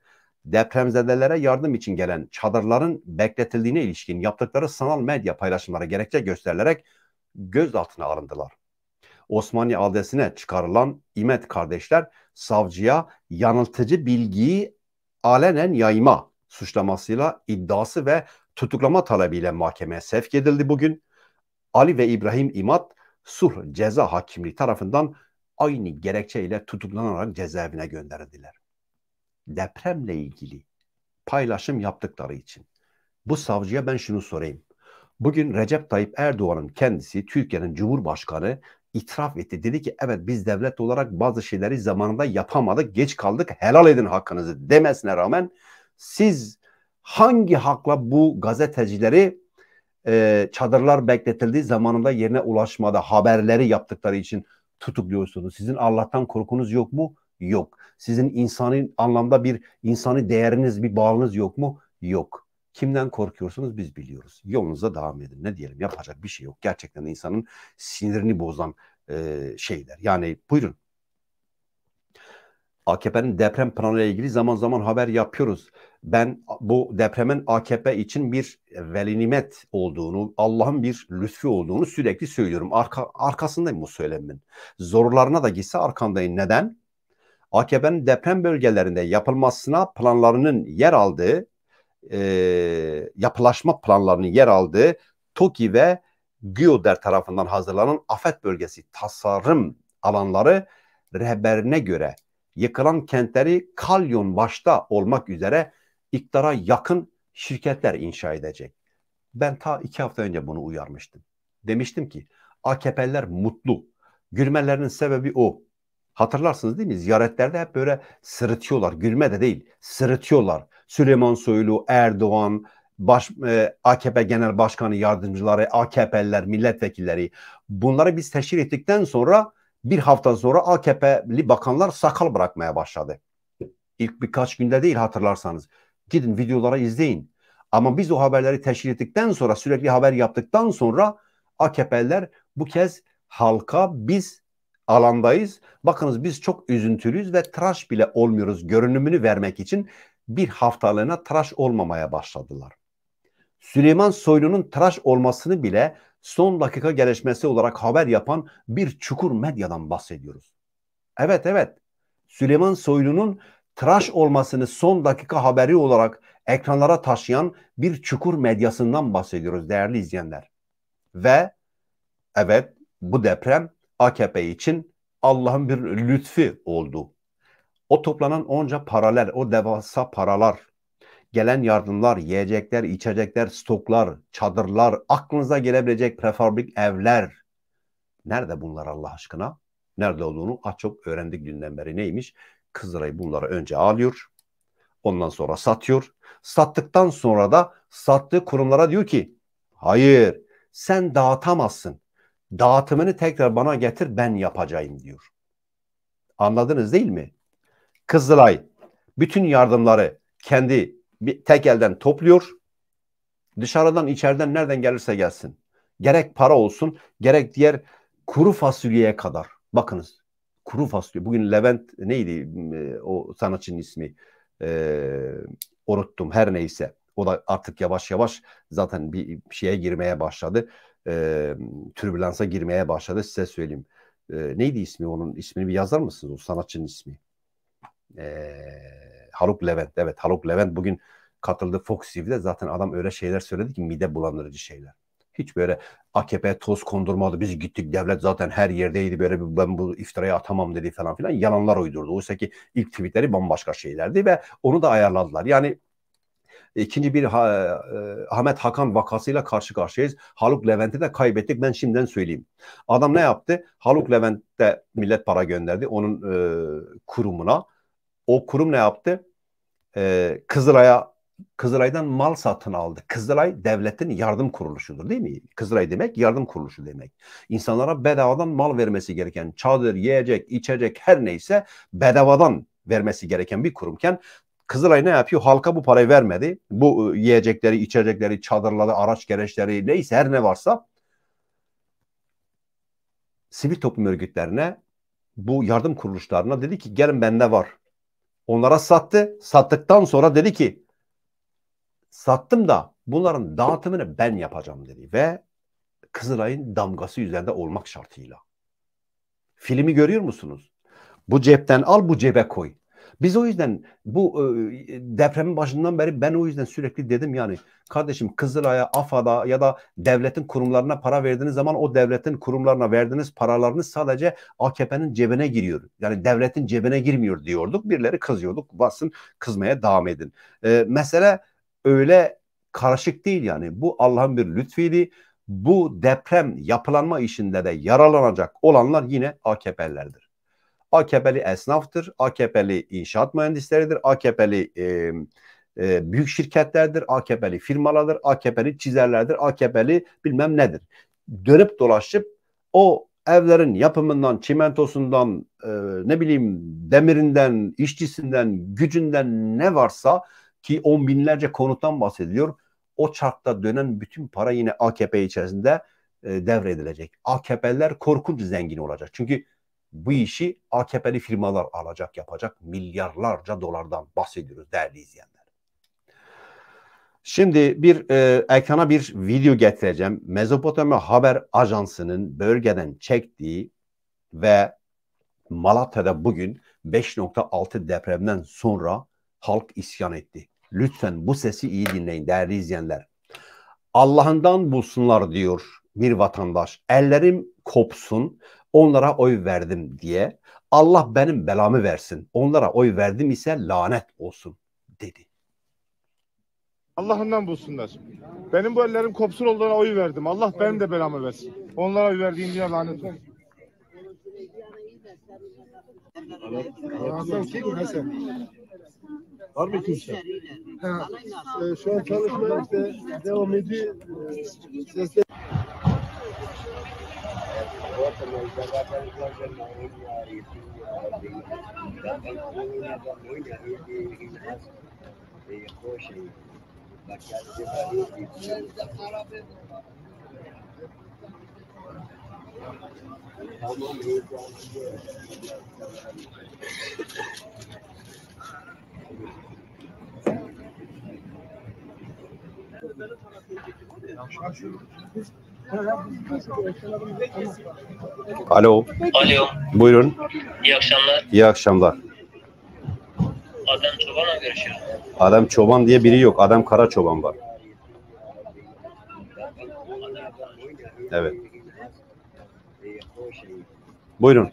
depremzedelere yardım için gelen çadırların bekletildiğine ilişkin yaptıkları sanal medya paylaşımlara gerekçe gösterilerek gözaltına alındılar. Osmanlı adresine çıkarılan İmet kardeşler savcıya yanıltıcı bilgiyi alenen yayma suçlamasıyla iddiası ve tutuklama talebiyle mahkemeye sevk edildi bugün. Ali ve İbrahim İmat Sulh Ceza Hakimliği tarafından aynı gerekçeyle tutuklanarak cezaevine gönderildiler. Depremle ilgili paylaşım yaptıkları için bu savcıya ben şunu sorayım. Bugün Recep Tayyip Erdoğan'ın kendisi Türkiye'nin Cumhurbaşkanı itiraf etti. Dedi ki evet biz devlet olarak bazı şeyleri zamanında yapamadık, geç kaldık, helal edin hakkınızı demesine rağmen siz hangi hakla bu gazetecileri e, çadırlar bekletildiği zamanında yerine ulaşmada haberleri yaptıkları için tutukluyorsunuz? Sizin Allah'tan korkunuz yok mu? Yok. Sizin insani anlamda bir insani değeriniz, bir bağınız yok mu? Yok. Kimden korkuyorsunuz biz biliyoruz. Yolunuza devam edin. Ne diyelim yapacak bir şey yok. Gerçekten insanın sinirini bozan e, şeyler. Yani buyurun. AKP'nin deprem planıyla ilgili zaman zaman haber yapıyoruz. Ben bu depremin AKP için bir velinimet olduğunu, Allah'ın bir lütfu olduğunu sürekli söylüyorum. Arka, arkasındayım bu söylemin. Zorlarına da gitse arkandayım. Neden? AKP'nin deprem bölgelerinde yapılmasına planlarının yer aldığı e, yapılaşma planlarının yer aldığı TOKİ ve GÜODER tarafından hazırlanan afet bölgesi tasarım alanları rehberine göre yıkılan kentleri kalyon başta olmak üzere iktidara yakın şirketler inşa edecek. Ben ta iki hafta önce bunu uyarmıştım. Demiştim ki AKP'liler mutlu. Gülmelerinin sebebi o. Hatırlarsınız değil mi? Ziyaretlerde hep böyle sırıtıyorlar. Gülme de değil. Sırıtıyorlar. Süleyman Soylu, Erdoğan, baş, e, AKP Genel Başkanı yardımcıları, AKP'liler, milletvekilleri bunları biz teşhir ettikten sonra bir hafta sonra AKP'li bakanlar sakal bırakmaya başladı. İlk birkaç günde değil hatırlarsanız. Gidin videolara izleyin. Ama biz o haberleri teşhir ettikten sonra sürekli haber yaptıktan sonra AKP'liler bu kez halka biz alandayız. Bakınız biz çok üzüntülüyüz ve tıraş bile olmuyoruz. Görünümünü vermek için bir haftalığına tıraş olmamaya başladılar. Süleyman Soylu'nun tıraş olmasını bile son dakika gelişmesi olarak haber yapan bir çukur medyadan bahsediyoruz. Evet evet Süleyman Soylu'nun tıraş olmasını son dakika haberi olarak ekranlara taşıyan bir çukur medyasından bahsediyoruz değerli izleyenler. Ve evet bu deprem AKP için Allah'ın bir lütfi oldu. O toplanan onca paralar, o devasa paralar, gelen yardımlar, yiyecekler, içecekler, stoklar, çadırlar, aklınıza gelebilecek prefabrik evler. Nerede bunlar Allah aşkına? Nerede olduğunu az çok öğrendik dünden beri neymiş? Kızılay'ı bunları önce alıyor. Ondan sonra satıyor. Sattıktan sonra da sattığı kurumlara diyor ki hayır sen dağıtamazsın dağıtımını tekrar bana getir ben yapacağım diyor. Anladınız değil mi? Kızılay bütün yardımları kendi tek elden topluyor. Dışarıdan içeriden nereden gelirse gelsin. Gerek para olsun gerek diğer kuru fasulyeye kadar. Bakınız kuru fasulye. Bugün Levent neydi e, o sanatçının ismi? Ee, unuttum her neyse. O da artık yavaş yavaş zaten bir şeye girmeye başladı e, türbülansa girmeye başladı size söyleyeyim. E, neydi ismi onun ismini bir yazar mısınız o sanatçının ismi? E, Haluk Levent evet Haluk Levent bugün katıldı Fox TV'de zaten adam öyle şeyler söyledi ki mide bulandırıcı şeyler. Hiç böyle AKP toz kondurmadı. Biz gittik devlet zaten her yerdeydi. Böyle bir, ben bu iftiraya atamam dedi falan filan. Yalanlar uydurdu. Oysa ki ilk tweetleri bambaşka şeylerdi ve onu da ayarladılar. Yani İkinci bir ha, e, Ahmet Hakan vakasıyla karşı karşıyayız. Haluk Levent'i de kaybettik ben şimdiden söyleyeyim. Adam ne yaptı? Haluk Levent'te millet para gönderdi onun e, kurumuna. O kurum ne yaptı? E, Kızılay'a Kızılay'dan mal satın aldı. Kızılay devletin yardım kuruluşudur değil mi? Kızılay demek yardım kuruluşu demek. İnsanlara bedavadan mal vermesi gereken çadır, yiyecek, içecek her neyse bedavadan vermesi gereken bir kurumken Kızılay ne yapıyor? Halka bu parayı vermedi. Bu e, yiyecekleri, içecekleri, çadırları, araç gereçleri neyse her ne varsa sivil toplum örgütlerine bu yardım kuruluşlarına dedi ki gelin bende var. Onlara sattı. Sattıktan sonra dedi ki sattım da bunların dağıtımını ben yapacağım dedi ve Kızılay'ın damgası üzerinde olmak şartıyla. Filmi görüyor musunuz? Bu cepten al bu cebe koy. Biz o yüzden bu e, depremin başından beri ben o yüzden sürekli dedim yani kardeşim Kızılay'a, AFA'da ya da devletin kurumlarına para verdiğiniz zaman o devletin kurumlarına verdiğiniz paralarınız sadece AKP'nin cebine giriyor. Yani devletin cebine girmiyor diyorduk. Birileri kızıyorduk. Basın kızmaya devam edin. E, mesele öyle karışık değil yani. Bu Allah'ın bir lütfiydi. Bu deprem yapılanma işinde de yaralanacak olanlar yine AKP'lerdir. AKP'li esnaftır, AKP'li inşaat mühendisleridir, AKP'li e, e, büyük şirketlerdir, AKP'li firmalardır, AKP'li çizerlerdir, AKP'li bilmem nedir. Dönüp dolaşıp o evlerin yapımından, çimentosundan, e, ne bileyim demirinden, işçisinden, gücünden ne varsa ki on binlerce konuttan bahsediliyor. O çarkta dönen bütün para yine AKP içerisinde e, devredilecek. AKP'ler korkunç zengin olacak. Çünkü bu işi AKP'li firmalar alacak yapacak milyarlarca dolardan bahsediyoruz değerli izleyenler. Şimdi bir e, ekrana bir video getireceğim. Mezopotamya Haber Ajansı'nın bölgeden çektiği ve Malatya'da bugün 5.6 depremden sonra halk isyan etti. Lütfen bu sesi iyi dinleyin değerli izleyenler. Allah'ından bulsunlar diyor bir vatandaş. Ellerim kopsun onlara oy verdim diye Allah benim belamı versin. Onlara oy verdim ise lanet olsun dedi. Allah'ından bulsunlar. Benim bu ellerim kopsun olduğuna oy verdim. Allah benim de belamı versin. Onlara oy verdiğim diye lanet olsun. Hasan kim Hasan? Var mı kimse? Ee, şu an çalışma işte devam ediyor. E, sesler... و چنای جگہ جا کے بلجن ماری تھی وہ بھی ڈبل کوینیہ جو موئی رہی تھی بس ایک خوشی باقی Alo. Alo. Buyurun. İyi akşamlar. İyi akşamlar. Adem Çoban'la görüşüyorum. Adem Çoban diye biri yok. Adem Kara Çoban var. Evet. Buyurun.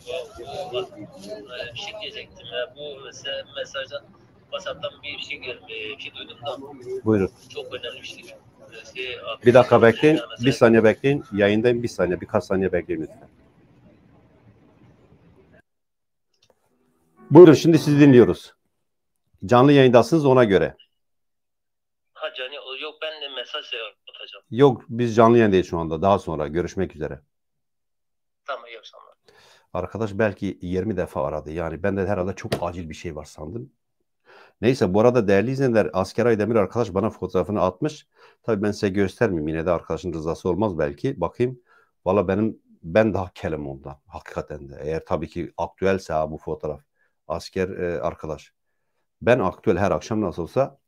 Bir şey diyecektim. Bu mesajdan WhatsApp'tan bir şey, bir şey duydum da. Buyurun. Çok önemli bir şey. Bir dakika bekleyin. Bir saniye bekleyin. Yayındayım. Bir saniye. Birkaç saniye bekleyin lütfen. Buyurun şimdi sizi dinliyoruz. Canlı yayındasınız ona göre. Ha canlı yok ben de mesaj atacağım. Yok biz canlı yayındayız şu anda. Daha sonra görüşmek üzere. Tamam iyi akşamlar. Arkadaş belki 20 defa aradı. Yani ben de herhalde çok acil bir şey var sandım. Neyse bu arada değerli izleyenler Asker Aydemir arkadaş bana fotoğrafını atmış. Tabii ben size göstermeyeyim yine de arkadaşın rızası olmaz belki. Bakayım. Valla benim ben daha kelim ondan hakikaten de. Eğer tabii ki aktüelse bu fotoğraf. Asker e, arkadaş. Ben aktüel her akşam nasıl olsa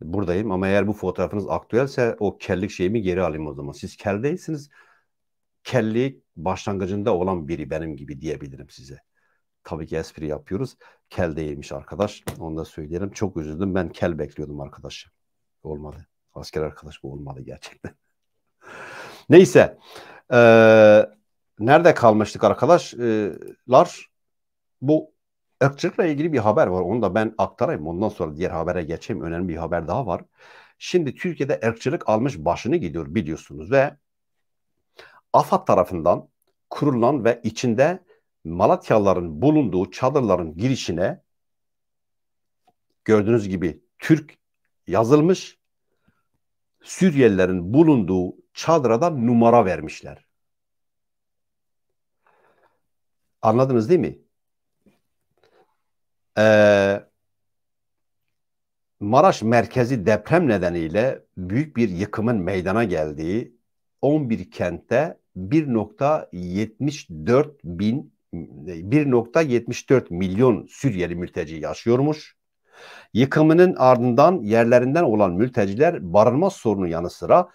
buradayım ama eğer bu fotoğrafınız aktüelse o kellik şeyimi geri alayım o zaman. Siz kel değilsiniz. Kellik başlangıcında olan biri benim gibi diyebilirim size. Tabii ki espri yapıyoruz. Kel değilmiş arkadaş. Onu da söyleyelim. Çok üzüldüm. Ben kel bekliyordum arkadaşı. Olmadı. Asker arkadaş bu olmalı gerçekten. Neyse. Ee, nerede kalmıştık arkadaşlar? E, bu ırkçılıkla ilgili bir haber var. Onu da ben aktarayım. Ondan sonra diğer habere geçeyim. Önemli bir haber daha var. Şimdi Türkiye'de ırkçılık almış başını gidiyor biliyorsunuz ve AFAD tarafından kurulan ve içinde Malatyalıların bulunduğu çadırların girişine gördüğünüz gibi Türk yazılmış Suriyelilerin bulunduğu çadırada numara vermişler. Anladınız değil mi? Ee, Maraş merkezi deprem nedeniyle büyük bir yıkımın meydana geldiği 11 kentte 1.74 bin 1.74 e, milyon Suriyeli mülteci yaşıyormuş. Yıkımının ardından yerlerinden olan mülteciler barınma sorunu yanı sıra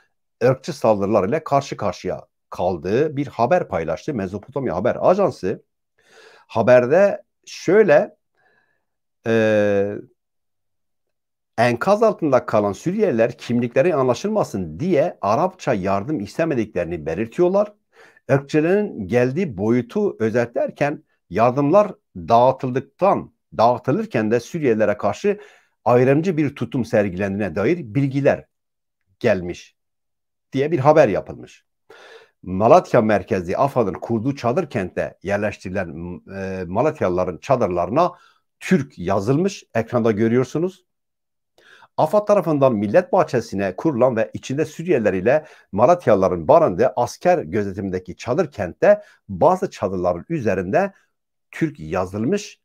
ırkçı saldırılar ile karşı karşıya kaldığı bir haber paylaştı. Mezopotamya Haber Ajansı haberde şöyle e, enkaz altında kalan Suriyeliler kimlikleri anlaşılmasın diye Arapça yardım istemediklerini belirtiyorlar. Irkçılığın geldiği boyutu özetlerken yardımlar dağıtıldıktan dağıtılırken de Suriyelilere karşı ayrımcı bir tutum sergilendiğine dair bilgiler gelmiş diye bir haber yapılmış. Malatya merkezli AFAD'ın kurduğu çadır kentte yerleştirilen e, Malatyalıların çadırlarına Türk yazılmış. Ekranda görüyorsunuz. AFAD tarafından millet bahçesine kurulan ve içinde Suriyeliler ile Malatyalıların barındığı asker gözetimindeki çadır kentte bazı çadırların üzerinde Türk yazılmış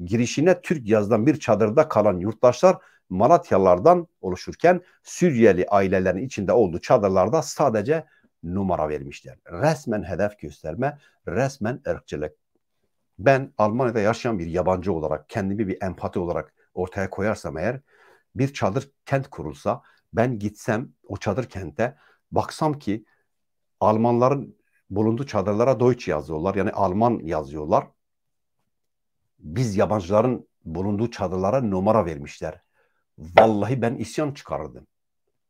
girişine Türk yazdan bir çadırda kalan yurttaşlar Malatyalılardan oluşurken Suriyeli ailelerin içinde olduğu çadırlarda sadece numara vermişler. Resmen hedef gösterme, resmen ırkçılık. Ben Almanya'da yaşayan bir yabancı olarak kendimi bir empati olarak ortaya koyarsam eğer bir çadır kent kurulsa ben gitsem o çadır kente baksam ki Almanların bulunduğu çadırlara Deutsch yazıyorlar yani Alman yazıyorlar biz yabancıların bulunduğu çadırlara numara vermişler. Vallahi ben isyan çıkarırdım.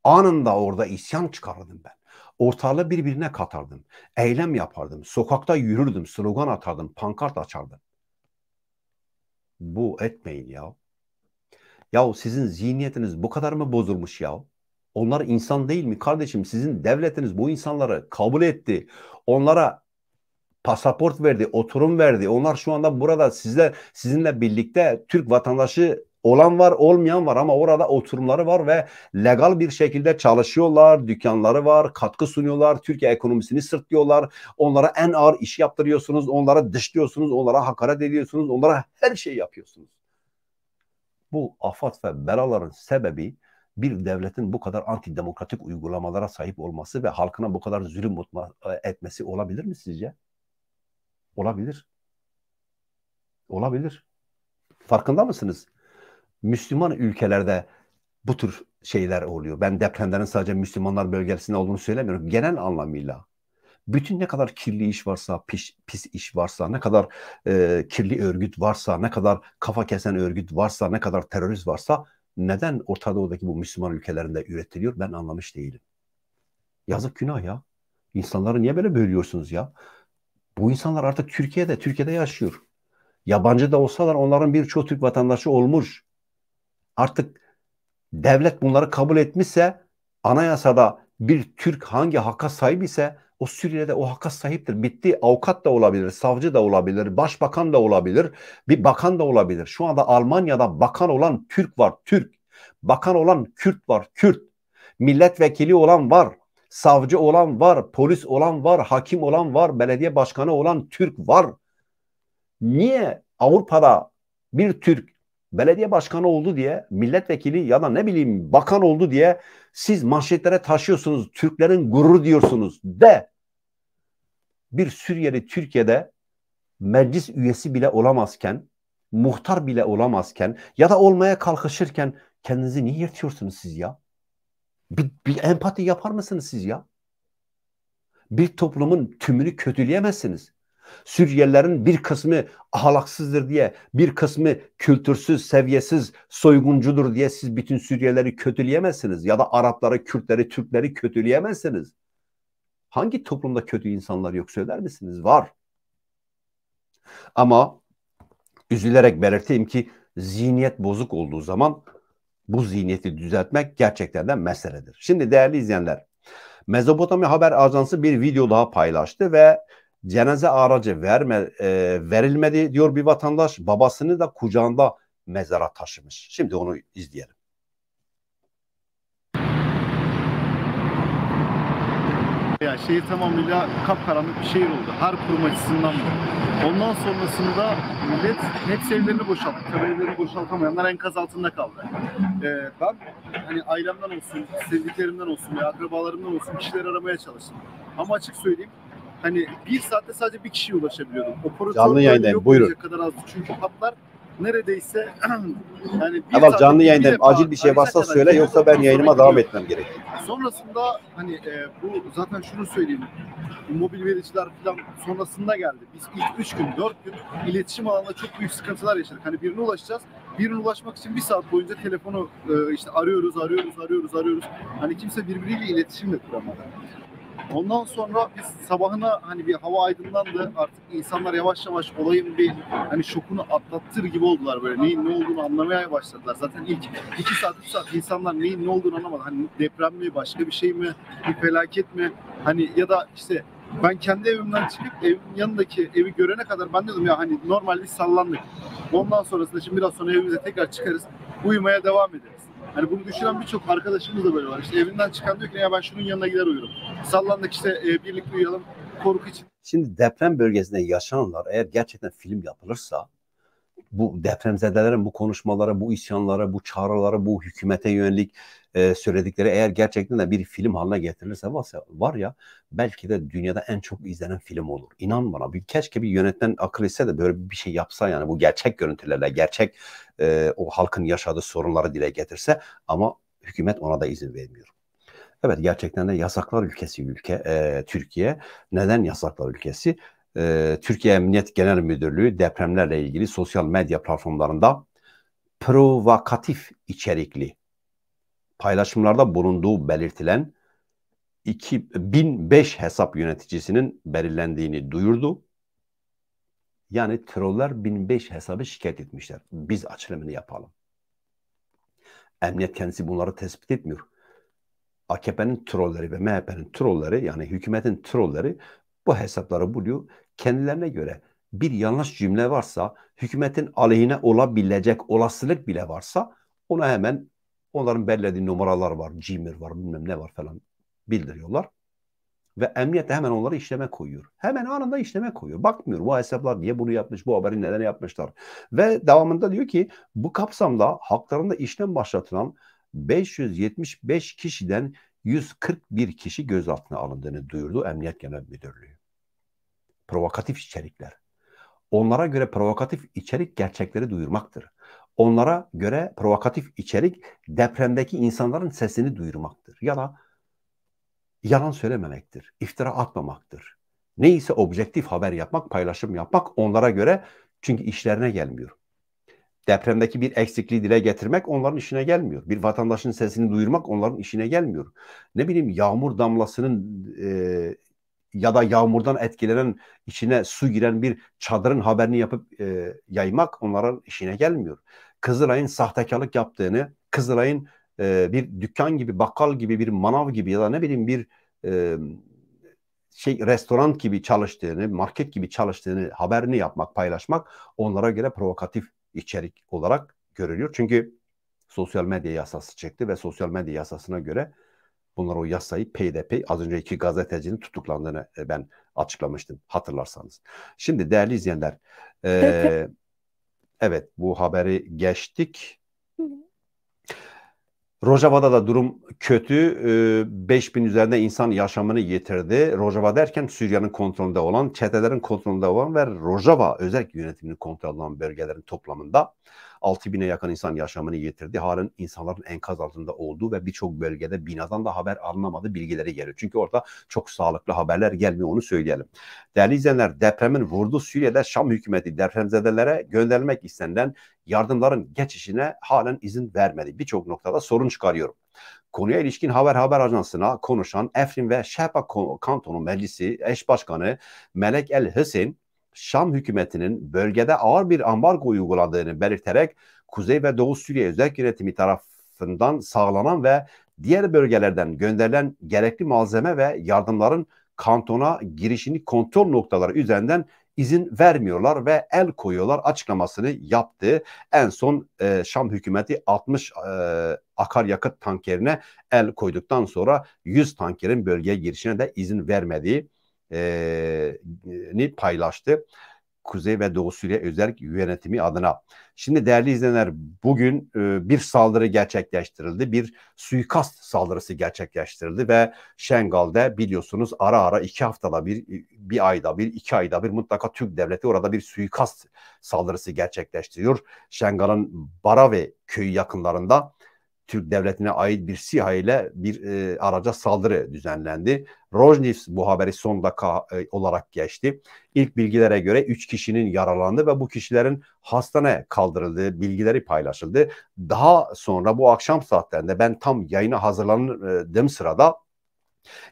Anında orada isyan çıkarırdım ben. Ortalığı birbirine katardım. Eylem yapardım. Sokakta yürürdüm. Slogan atardım. Pankart açardım. Bu etmeyin ya. Ya sizin zihniyetiniz bu kadar mı bozulmuş ya? Onlar insan değil mi kardeşim? Sizin devletiniz bu insanları kabul etti. Onlara pasaport verdi, oturum verdi. Onlar şu anda burada sizle sizinle birlikte Türk vatandaşı olan var, olmayan var ama orada oturumları var ve legal bir şekilde çalışıyorlar, dükkanları var, katkı sunuyorlar, Türkiye ekonomisini sırtlıyorlar. Onlara en ağır iş yaptırıyorsunuz, onlara dışlıyorsunuz, onlara hakaret ediyorsunuz, onlara her şeyi yapıyorsunuz. Bu afat ve belaların sebebi bir devletin bu kadar antidemokratik uygulamalara sahip olması ve halkına bu kadar zulüm etmesi olabilir mi sizce? Olabilir. Olabilir. Farkında mısınız? Müslüman ülkelerde bu tür şeyler oluyor. Ben depremlerin sadece Müslümanlar bölgesinde olduğunu söylemiyorum. Genel anlamıyla. Bütün ne kadar kirli iş varsa, pis, pis iş varsa, ne kadar e, kirli örgüt varsa, ne kadar kafa kesen örgüt varsa, ne kadar terörist varsa neden Orta Doğu'daki bu Müslüman ülkelerinde üretiliyor ben anlamış değilim. Yazık günah ya. İnsanları niye böyle bölüyorsunuz ya? Bu insanlar artık Türkiye'de, Türkiye'de yaşıyor. Yabancı da olsalar onların birçoğu Türk vatandaşı olmuş. Artık devlet bunları kabul etmişse anayasada bir Türk hangi hakka sahip ise o Suriye'de o hakka sahiptir. Bitti. Avukat da olabilir, savcı da olabilir, başbakan da olabilir, bir bakan da olabilir. Şu anda Almanya'da bakan olan Türk var, Türk. Bakan olan Kürt var, Kürt. Milletvekili olan var, savcı olan var, polis olan var, hakim olan var, belediye başkanı olan Türk var. Niye Avrupa'da bir Türk belediye başkanı oldu diye, milletvekili ya da ne bileyim bakan oldu diye siz manşetlere taşıyorsunuz. Türklerin gururu diyorsunuz. De bir Suriyeli Türkiye'de meclis üyesi bile olamazken, muhtar bile olamazken ya da olmaya kalkışırken kendinizi niye yırtıyorsunuz siz ya? Bir, bir empati yapar mısınız siz ya? Bir toplumun tümünü kötüleyemezsiniz. Suriyelilerin bir kısmı ahlaksızdır diye, bir kısmı kültürsüz, seviyesiz, soyguncudur diye siz bütün Suriyelileri kötüleyemezsiniz. Ya da Arapları, Kürtleri, Türkleri kötüleyemezsiniz. Hangi toplumda kötü insanlar yok söyler misiniz? Var. Ama üzülerek belirteyim ki zihniyet bozuk olduğu zaman bu zihniyeti düzeltmek gerçekten de meseledir. Şimdi değerli izleyenler, Mezopotamya Haber Ajansı bir video daha paylaştı ve cenaze aracı verme, e, verilmedi diyor bir vatandaş. Babasını da kucağında mezara taşımış. Şimdi onu izleyelim. Ya Yani şehir tamamıyla kapkaranlık bir şehir oldu. Her kurum açısından da. Ondan sonrasında millet net evlerini boşalttı. Tabii evlerini boşaltamayanlar enkaz altında kaldı. Ee, ben hani ailemden olsun, sevdiklerimden olsun ya akrabalarımdan olsun kişileri aramaya çalıştım. Ama açık söyleyeyim hani bir saatte sadece bir kişiye ulaşabiliyordum. Operatör Canlı yayındayım buyurun. kadar azdı çünkü hatlar neredeyse yani bir Ama canlı yayında acil bir şey varsa söyle yoksa ben yayınıma devam etmem gerek. Sonrasında hani e, bu zaten şunu söyleyeyim. Mobil vericiler falan sonrasında geldi. Biz ilk 3 gün 4 gün iletişim alanında çok büyük sıkıntılar yaşadık. Hani birine ulaşacağız. Birine ulaşmak için bir saat boyunca telefonu e, işte arıyoruz, arıyoruz, arıyoruz, arıyoruz. Hani kimse birbiriyle iletişim de kuramadı. Ondan sonra biz sabahına hani bir hava aydınlandı. Artık insanlar yavaş yavaş olayın bir hani şokunu atlattır gibi oldular böyle. Neyin ne olduğunu anlamaya başladılar. Zaten ilk iki saat, üç saat insanlar neyin ne olduğunu anlamadı. Hani deprem mi, başka bir şey mi, bir felaket mi? Hani ya da işte ben kendi evimden çıkıp evin yanındaki evi görene kadar ben diyordum ya hani normal bir sallandık. Ondan sonrasında şimdi biraz sonra evimize tekrar çıkarız. Uyumaya devam edelim. Hani bunu düşünen birçok arkadaşımız da böyle var. İşte evinden çıkan diyor ki ya ben şunun yanına gider uyurum. Sallandık işte e, birlikte uyuyalım korku için. Şimdi deprem bölgesinde yaşananlar eğer gerçekten film yapılırsa bu depremzedelerin bu konuşmalara, bu isyanlara, bu çağrılara, bu hükümete yönelik e, söyledikleri eğer gerçekten de bir film haline getirilirse var ya belki de dünyada en çok izlenen film olur. İnan bana bir, keşke bir yönetmen akıl etse de böyle bir şey yapsa yani bu gerçek görüntülerle gerçek e, o halkın yaşadığı sorunları dile getirse ama hükümet ona da izin vermiyor. Evet gerçekten de yasaklar ülkesi ülke e, Türkiye. Neden yasaklar ülkesi? E, Türkiye Emniyet Genel Müdürlüğü depremlerle ilgili sosyal medya platformlarında provokatif içerikli paylaşımlarda bulunduğu belirtilen 2005 hesap yöneticisinin belirlendiğini duyurdu. Yani troller 1005 hesabı şikayet etmişler. Biz açılımını yapalım. Emniyet kendisi bunları tespit etmiyor. AKP'nin trolleri ve MHP'nin trolleri yani hükümetin trolleri bu hesapları buluyor. Kendilerine göre bir yanlış cümle varsa, hükümetin aleyhine olabilecek olasılık bile varsa ona hemen Onların bellediği numaralar var, Gmail var, bilmem ne var falan bildiriyorlar. Ve emniyet de hemen onları işleme koyuyor. Hemen anında işleme koyuyor. Bakmıyor bu hesaplar niye bunu yapmış, bu haberi neden yapmışlar. Ve devamında diyor ki bu kapsamda haklarında işlem başlatılan 575 kişiden 141 kişi gözaltına alındığını duyurdu Emniyet Genel Müdürlüğü. Provokatif içerikler. Onlara göre provokatif içerik gerçekleri duyurmaktır. Onlara göre provokatif içerik depremdeki insanların sesini duyurmaktır. Ya da yalan söylememektir, iftira atmamaktır. Neyse objektif haber yapmak, paylaşım yapmak onlara göre çünkü işlerine gelmiyor. Depremdeki bir eksikliği dile getirmek onların işine gelmiyor. Bir vatandaşın sesini duyurmak onların işine gelmiyor. Ne bileyim yağmur damlasının e, ya da yağmurdan etkilenen içine su giren bir çadırın haberini yapıp e, yaymak onların işine gelmiyor. Kızılay'ın sahtekarlık yaptığını, Kızılay'ın e, bir dükkan gibi, bakkal gibi, bir manav gibi ya da ne bileyim bir e, şey restoran gibi çalıştığını, market gibi çalıştığını haberini yapmak, paylaşmak onlara göre provokatif içerik olarak görülüyor. Çünkü sosyal medya yasası çekti ve sosyal medya yasasına göre Bunlar o yasayı peydepey. az önce iki gazetecinin tutuklandığını e, ben açıklamıştım hatırlarsanız. Şimdi değerli izleyenler e, evet bu haberi geçtik. Rojava'da da durum kötü. E, 5000 üzerinde insan yaşamını yitirdi. Rojava derken Suriye'nin kontrolünde olan, çetelerin kontrolünde olan ve Rojava özel yönetiminin kontrolü olan bölgelerin toplamında 6000'e yakın insan yaşamını yitirdi. Halen insanların enkaz altında olduğu ve birçok bölgede binadan da haber alınamadığı bilgileri geliyor. Çünkü orada çok sağlıklı haberler gelmiyor onu söyleyelim. Değerli izleyenler depremin vurduğu Suriye'de Şam hükümeti depremzedelere göndermek istenilen yardımların geçişine halen izin vermedi. Birçok noktada sorun çıkarıyorum. Konuya ilişkin Haber Haber Ajansı'na konuşan Efrin ve Şepa Kantonu Meclisi Eş Başkanı Melek El Hüseyin Şam hükümetinin bölgede ağır bir ambargo uyguladığını belirterek Kuzey ve Doğu Suriye Özerk Yönetimi tarafından sağlanan ve diğer bölgelerden gönderilen gerekli malzeme ve yardımların kantona girişini kontrol noktaları üzerinden izin vermiyorlar ve el koyuyorlar açıklamasını yaptı. En son e, Şam hükümeti 60 e, akaryakıt tankerine el koyduktan sonra 100 tankerin bölgeye girişine de izin vermediği ni paylaştı. Kuzey ve Doğu Suriye özel yönetimi adına. Şimdi değerli izleyenler bugün e, bir saldırı gerçekleştirildi. Bir suikast saldırısı gerçekleştirildi ve Şengal'de biliyorsunuz ara ara iki haftada bir, bir ayda bir, iki ayda bir mutlaka Türk devleti orada bir suikast saldırısı gerçekleştiriyor. Şengal'ın Barave köyü yakınlarında Türk devletine ait bir SİHA ile bir e, araca saldırı düzenlendi. Rojnifs bu haberi son dakika e, olarak geçti. İlk bilgilere göre 3 kişinin yaralandı ve bu kişilerin hastane kaldırıldığı bilgileri paylaşıldı. Daha sonra bu akşam saatlerinde ben tam yayına hazırlandığım sırada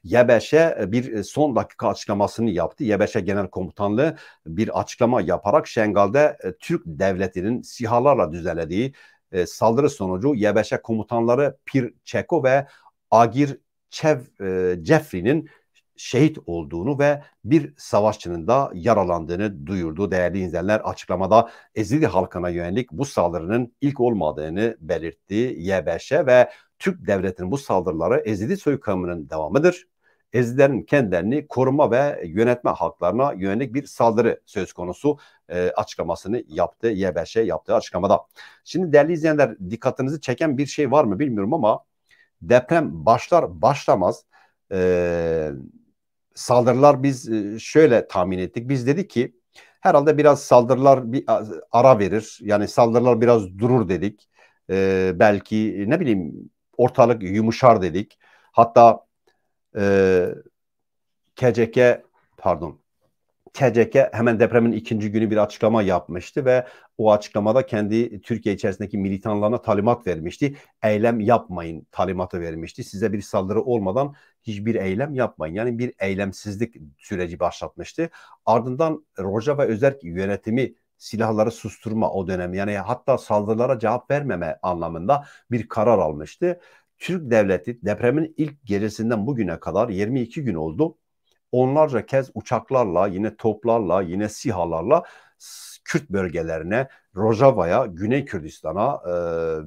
Yebeş'e bir e, son dakika açıklamasını yaptı. Yebeş'e Genel Komutanlığı bir açıklama yaparak Şengal'de e, Türk devletinin sihalarla düzenlediği e, saldırı sonucu Yebeşe komutanları Pir Çeko ve Agir Çev, e, Cefri'nin şehit olduğunu ve bir savaşçının da yaralandığını duyurdu. Değerli izleyenler açıklamada Ezidi halkına yönelik bu saldırının ilk olmadığını belirtti YBŞ ve Türk devletinin bu saldırıları Ezidi soykırımının devamıdır ezilerin kendilerini koruma ve yönetme haklarına yönelik bir saldırı söz konusu e, açıklamasını yaptı. YBŞ yaptığı açıklamada. Şimdi değerli izleyenler dikkatinizi çeken bir şey var mı bilmiyorum ama deprem başlar başlamaz e, saldırılar biz e, şöyle tahmin ettik. Biz dedik ki herhalde biraz saldırılar bir ara verir. Yani saldırılar biraz durur dedik. E, belki ne bileyim ortalık yumuşar dedik. Hatta e, ee, KCK pardon KCK hemen depremin ikinci günü bir açıklama yapmıştı ve o açıklamada kendi Türkiye içerisindeki militanlarına talimat vermişti. Eylem yapmayın talimatı vermişti. Size bir saldırı olmadan hiçbir eylem yapmayın. Yani bir eylemsizlik süreci başlatmıştı. Ardından Roja ve Özerk yönetimi silahları susturma o dönem yani hatta saldırılara cevap vermeme anlamında bir karar almıştı. Türk devleti depremin ilk gerisinden bugüne kadar 22 gün oldu. Onlarca kez uçaklarla, yine toplarla, yine sihalarla Kürt bölgelerine, Rojava'ya, Güney Kürdistan'a e,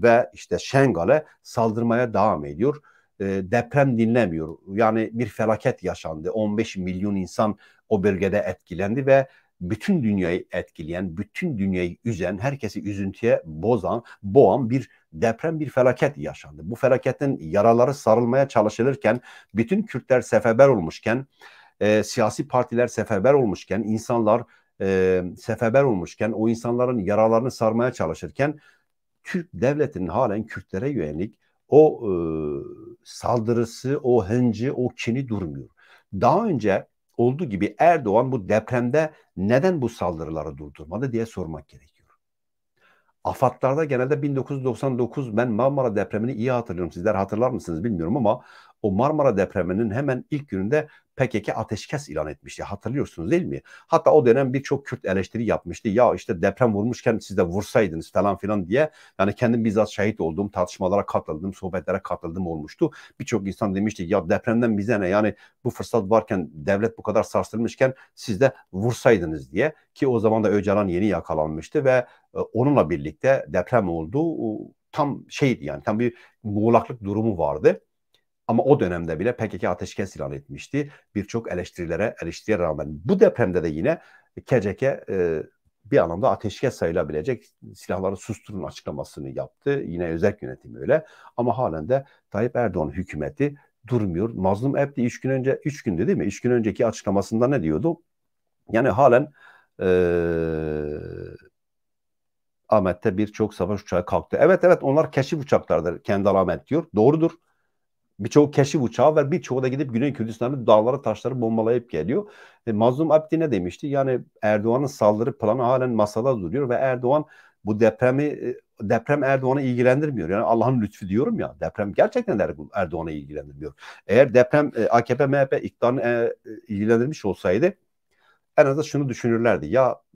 ve işte Şengal'e saldırmaya devam ediyor. E, deprem dinlemiyor. Yani bir felaket yaşandı. 15 milyon insan o bölgede etkilendi ve bütün dünyayı etkileyen, bütün dünyayı üzen, herkesi üzüntüye bozan, boğan bir deprem bir felaket yaşandı. Bu felaketin yaraları sarılmaya çalışılırken, bütün Kürtler seferber olmuşken, e, siyasi partiler seferber olmuşken, insanlar e, seferber olmuşken, o insanların yaralarını sarmaya çalışırken, Türk devletinin halen Kürtlere yönelik o e, saldırısı, o hıncı, o kini durmuyor. Daha önce olduğu gibi Erdoğan bu depremde neden bu saldırıları durdurmadı diye sormak gerek. AFAD'larda genelde 1999 ben Marmara depremini iyi hatırlıyorum. Sizler hatırlar mısınız bilmiyorum ama o Marmara depreminin hemen ilk gününde PKK ateşkes ilan etmişti. Hatırlıyorsunuz değil mi? Hatta o dönem birçok Kürt eleştiri yapmıştı. Ya işte deprem vurmuşken siz de vursaydınız falan filan diye. Yani kendim bizzat şahit olduğum tartışmalara katıldım, sohbetlere katıldım olmuştu. Birçok insan demişti ya depremden bize ne? Yani bu fırsat varken devlet bu kadar sarsılmışken siz de vursaydınız diye. Ki o zaman da Öcalan yeni yakalanmıştı ve e, onunla birlikte deprem oldu. Tam şeydi yani tam bir muğlaklık durumu vardı. Ama o dönemde bile PKK ateşkes ilan etmişti. Birçok eleştirilere, eleştiriye rağmen bu depremde de yine KCK e, bir anlamda ateşkes sayılabilecek silahları susturun açıklamasını yaptı. Yine özel yönetim öyle. Ama halen de Tayyip Erdoğan hükümeti durmuyor. Mazlum Epti 3 gün önce 3 gündü değil mi? 3 gün önceki açıklamasında ne diyordu? Yani halen e, Ahmet'te birçok savaş uçağı kalktı. Evet evet onlar keşif uçaklardır. Kendi Ahmet diyor. Doğrudur. Birçoğu keşif uçağı var. Birçoğu da gidip Güney Kürdistan'da dağları taşları bombalayıp geliyor. E, Mazlum Abdi ne demişti? Yani Erdoğan'ın saldırı planı halen masada duruyor ve Erdoğan bu depremi e, deprem Erdoğan'ı ilgilendirmiyor. Yani Allah'ın lütfu diyorum ya. Deprem gerçekten Erdoğan'ı ilgilendirmiyor. Eğer deprem e, AKP MHP iktidarını e, ilgilendirmiş olsaydı en azından şunu düşünürlerdi. Ya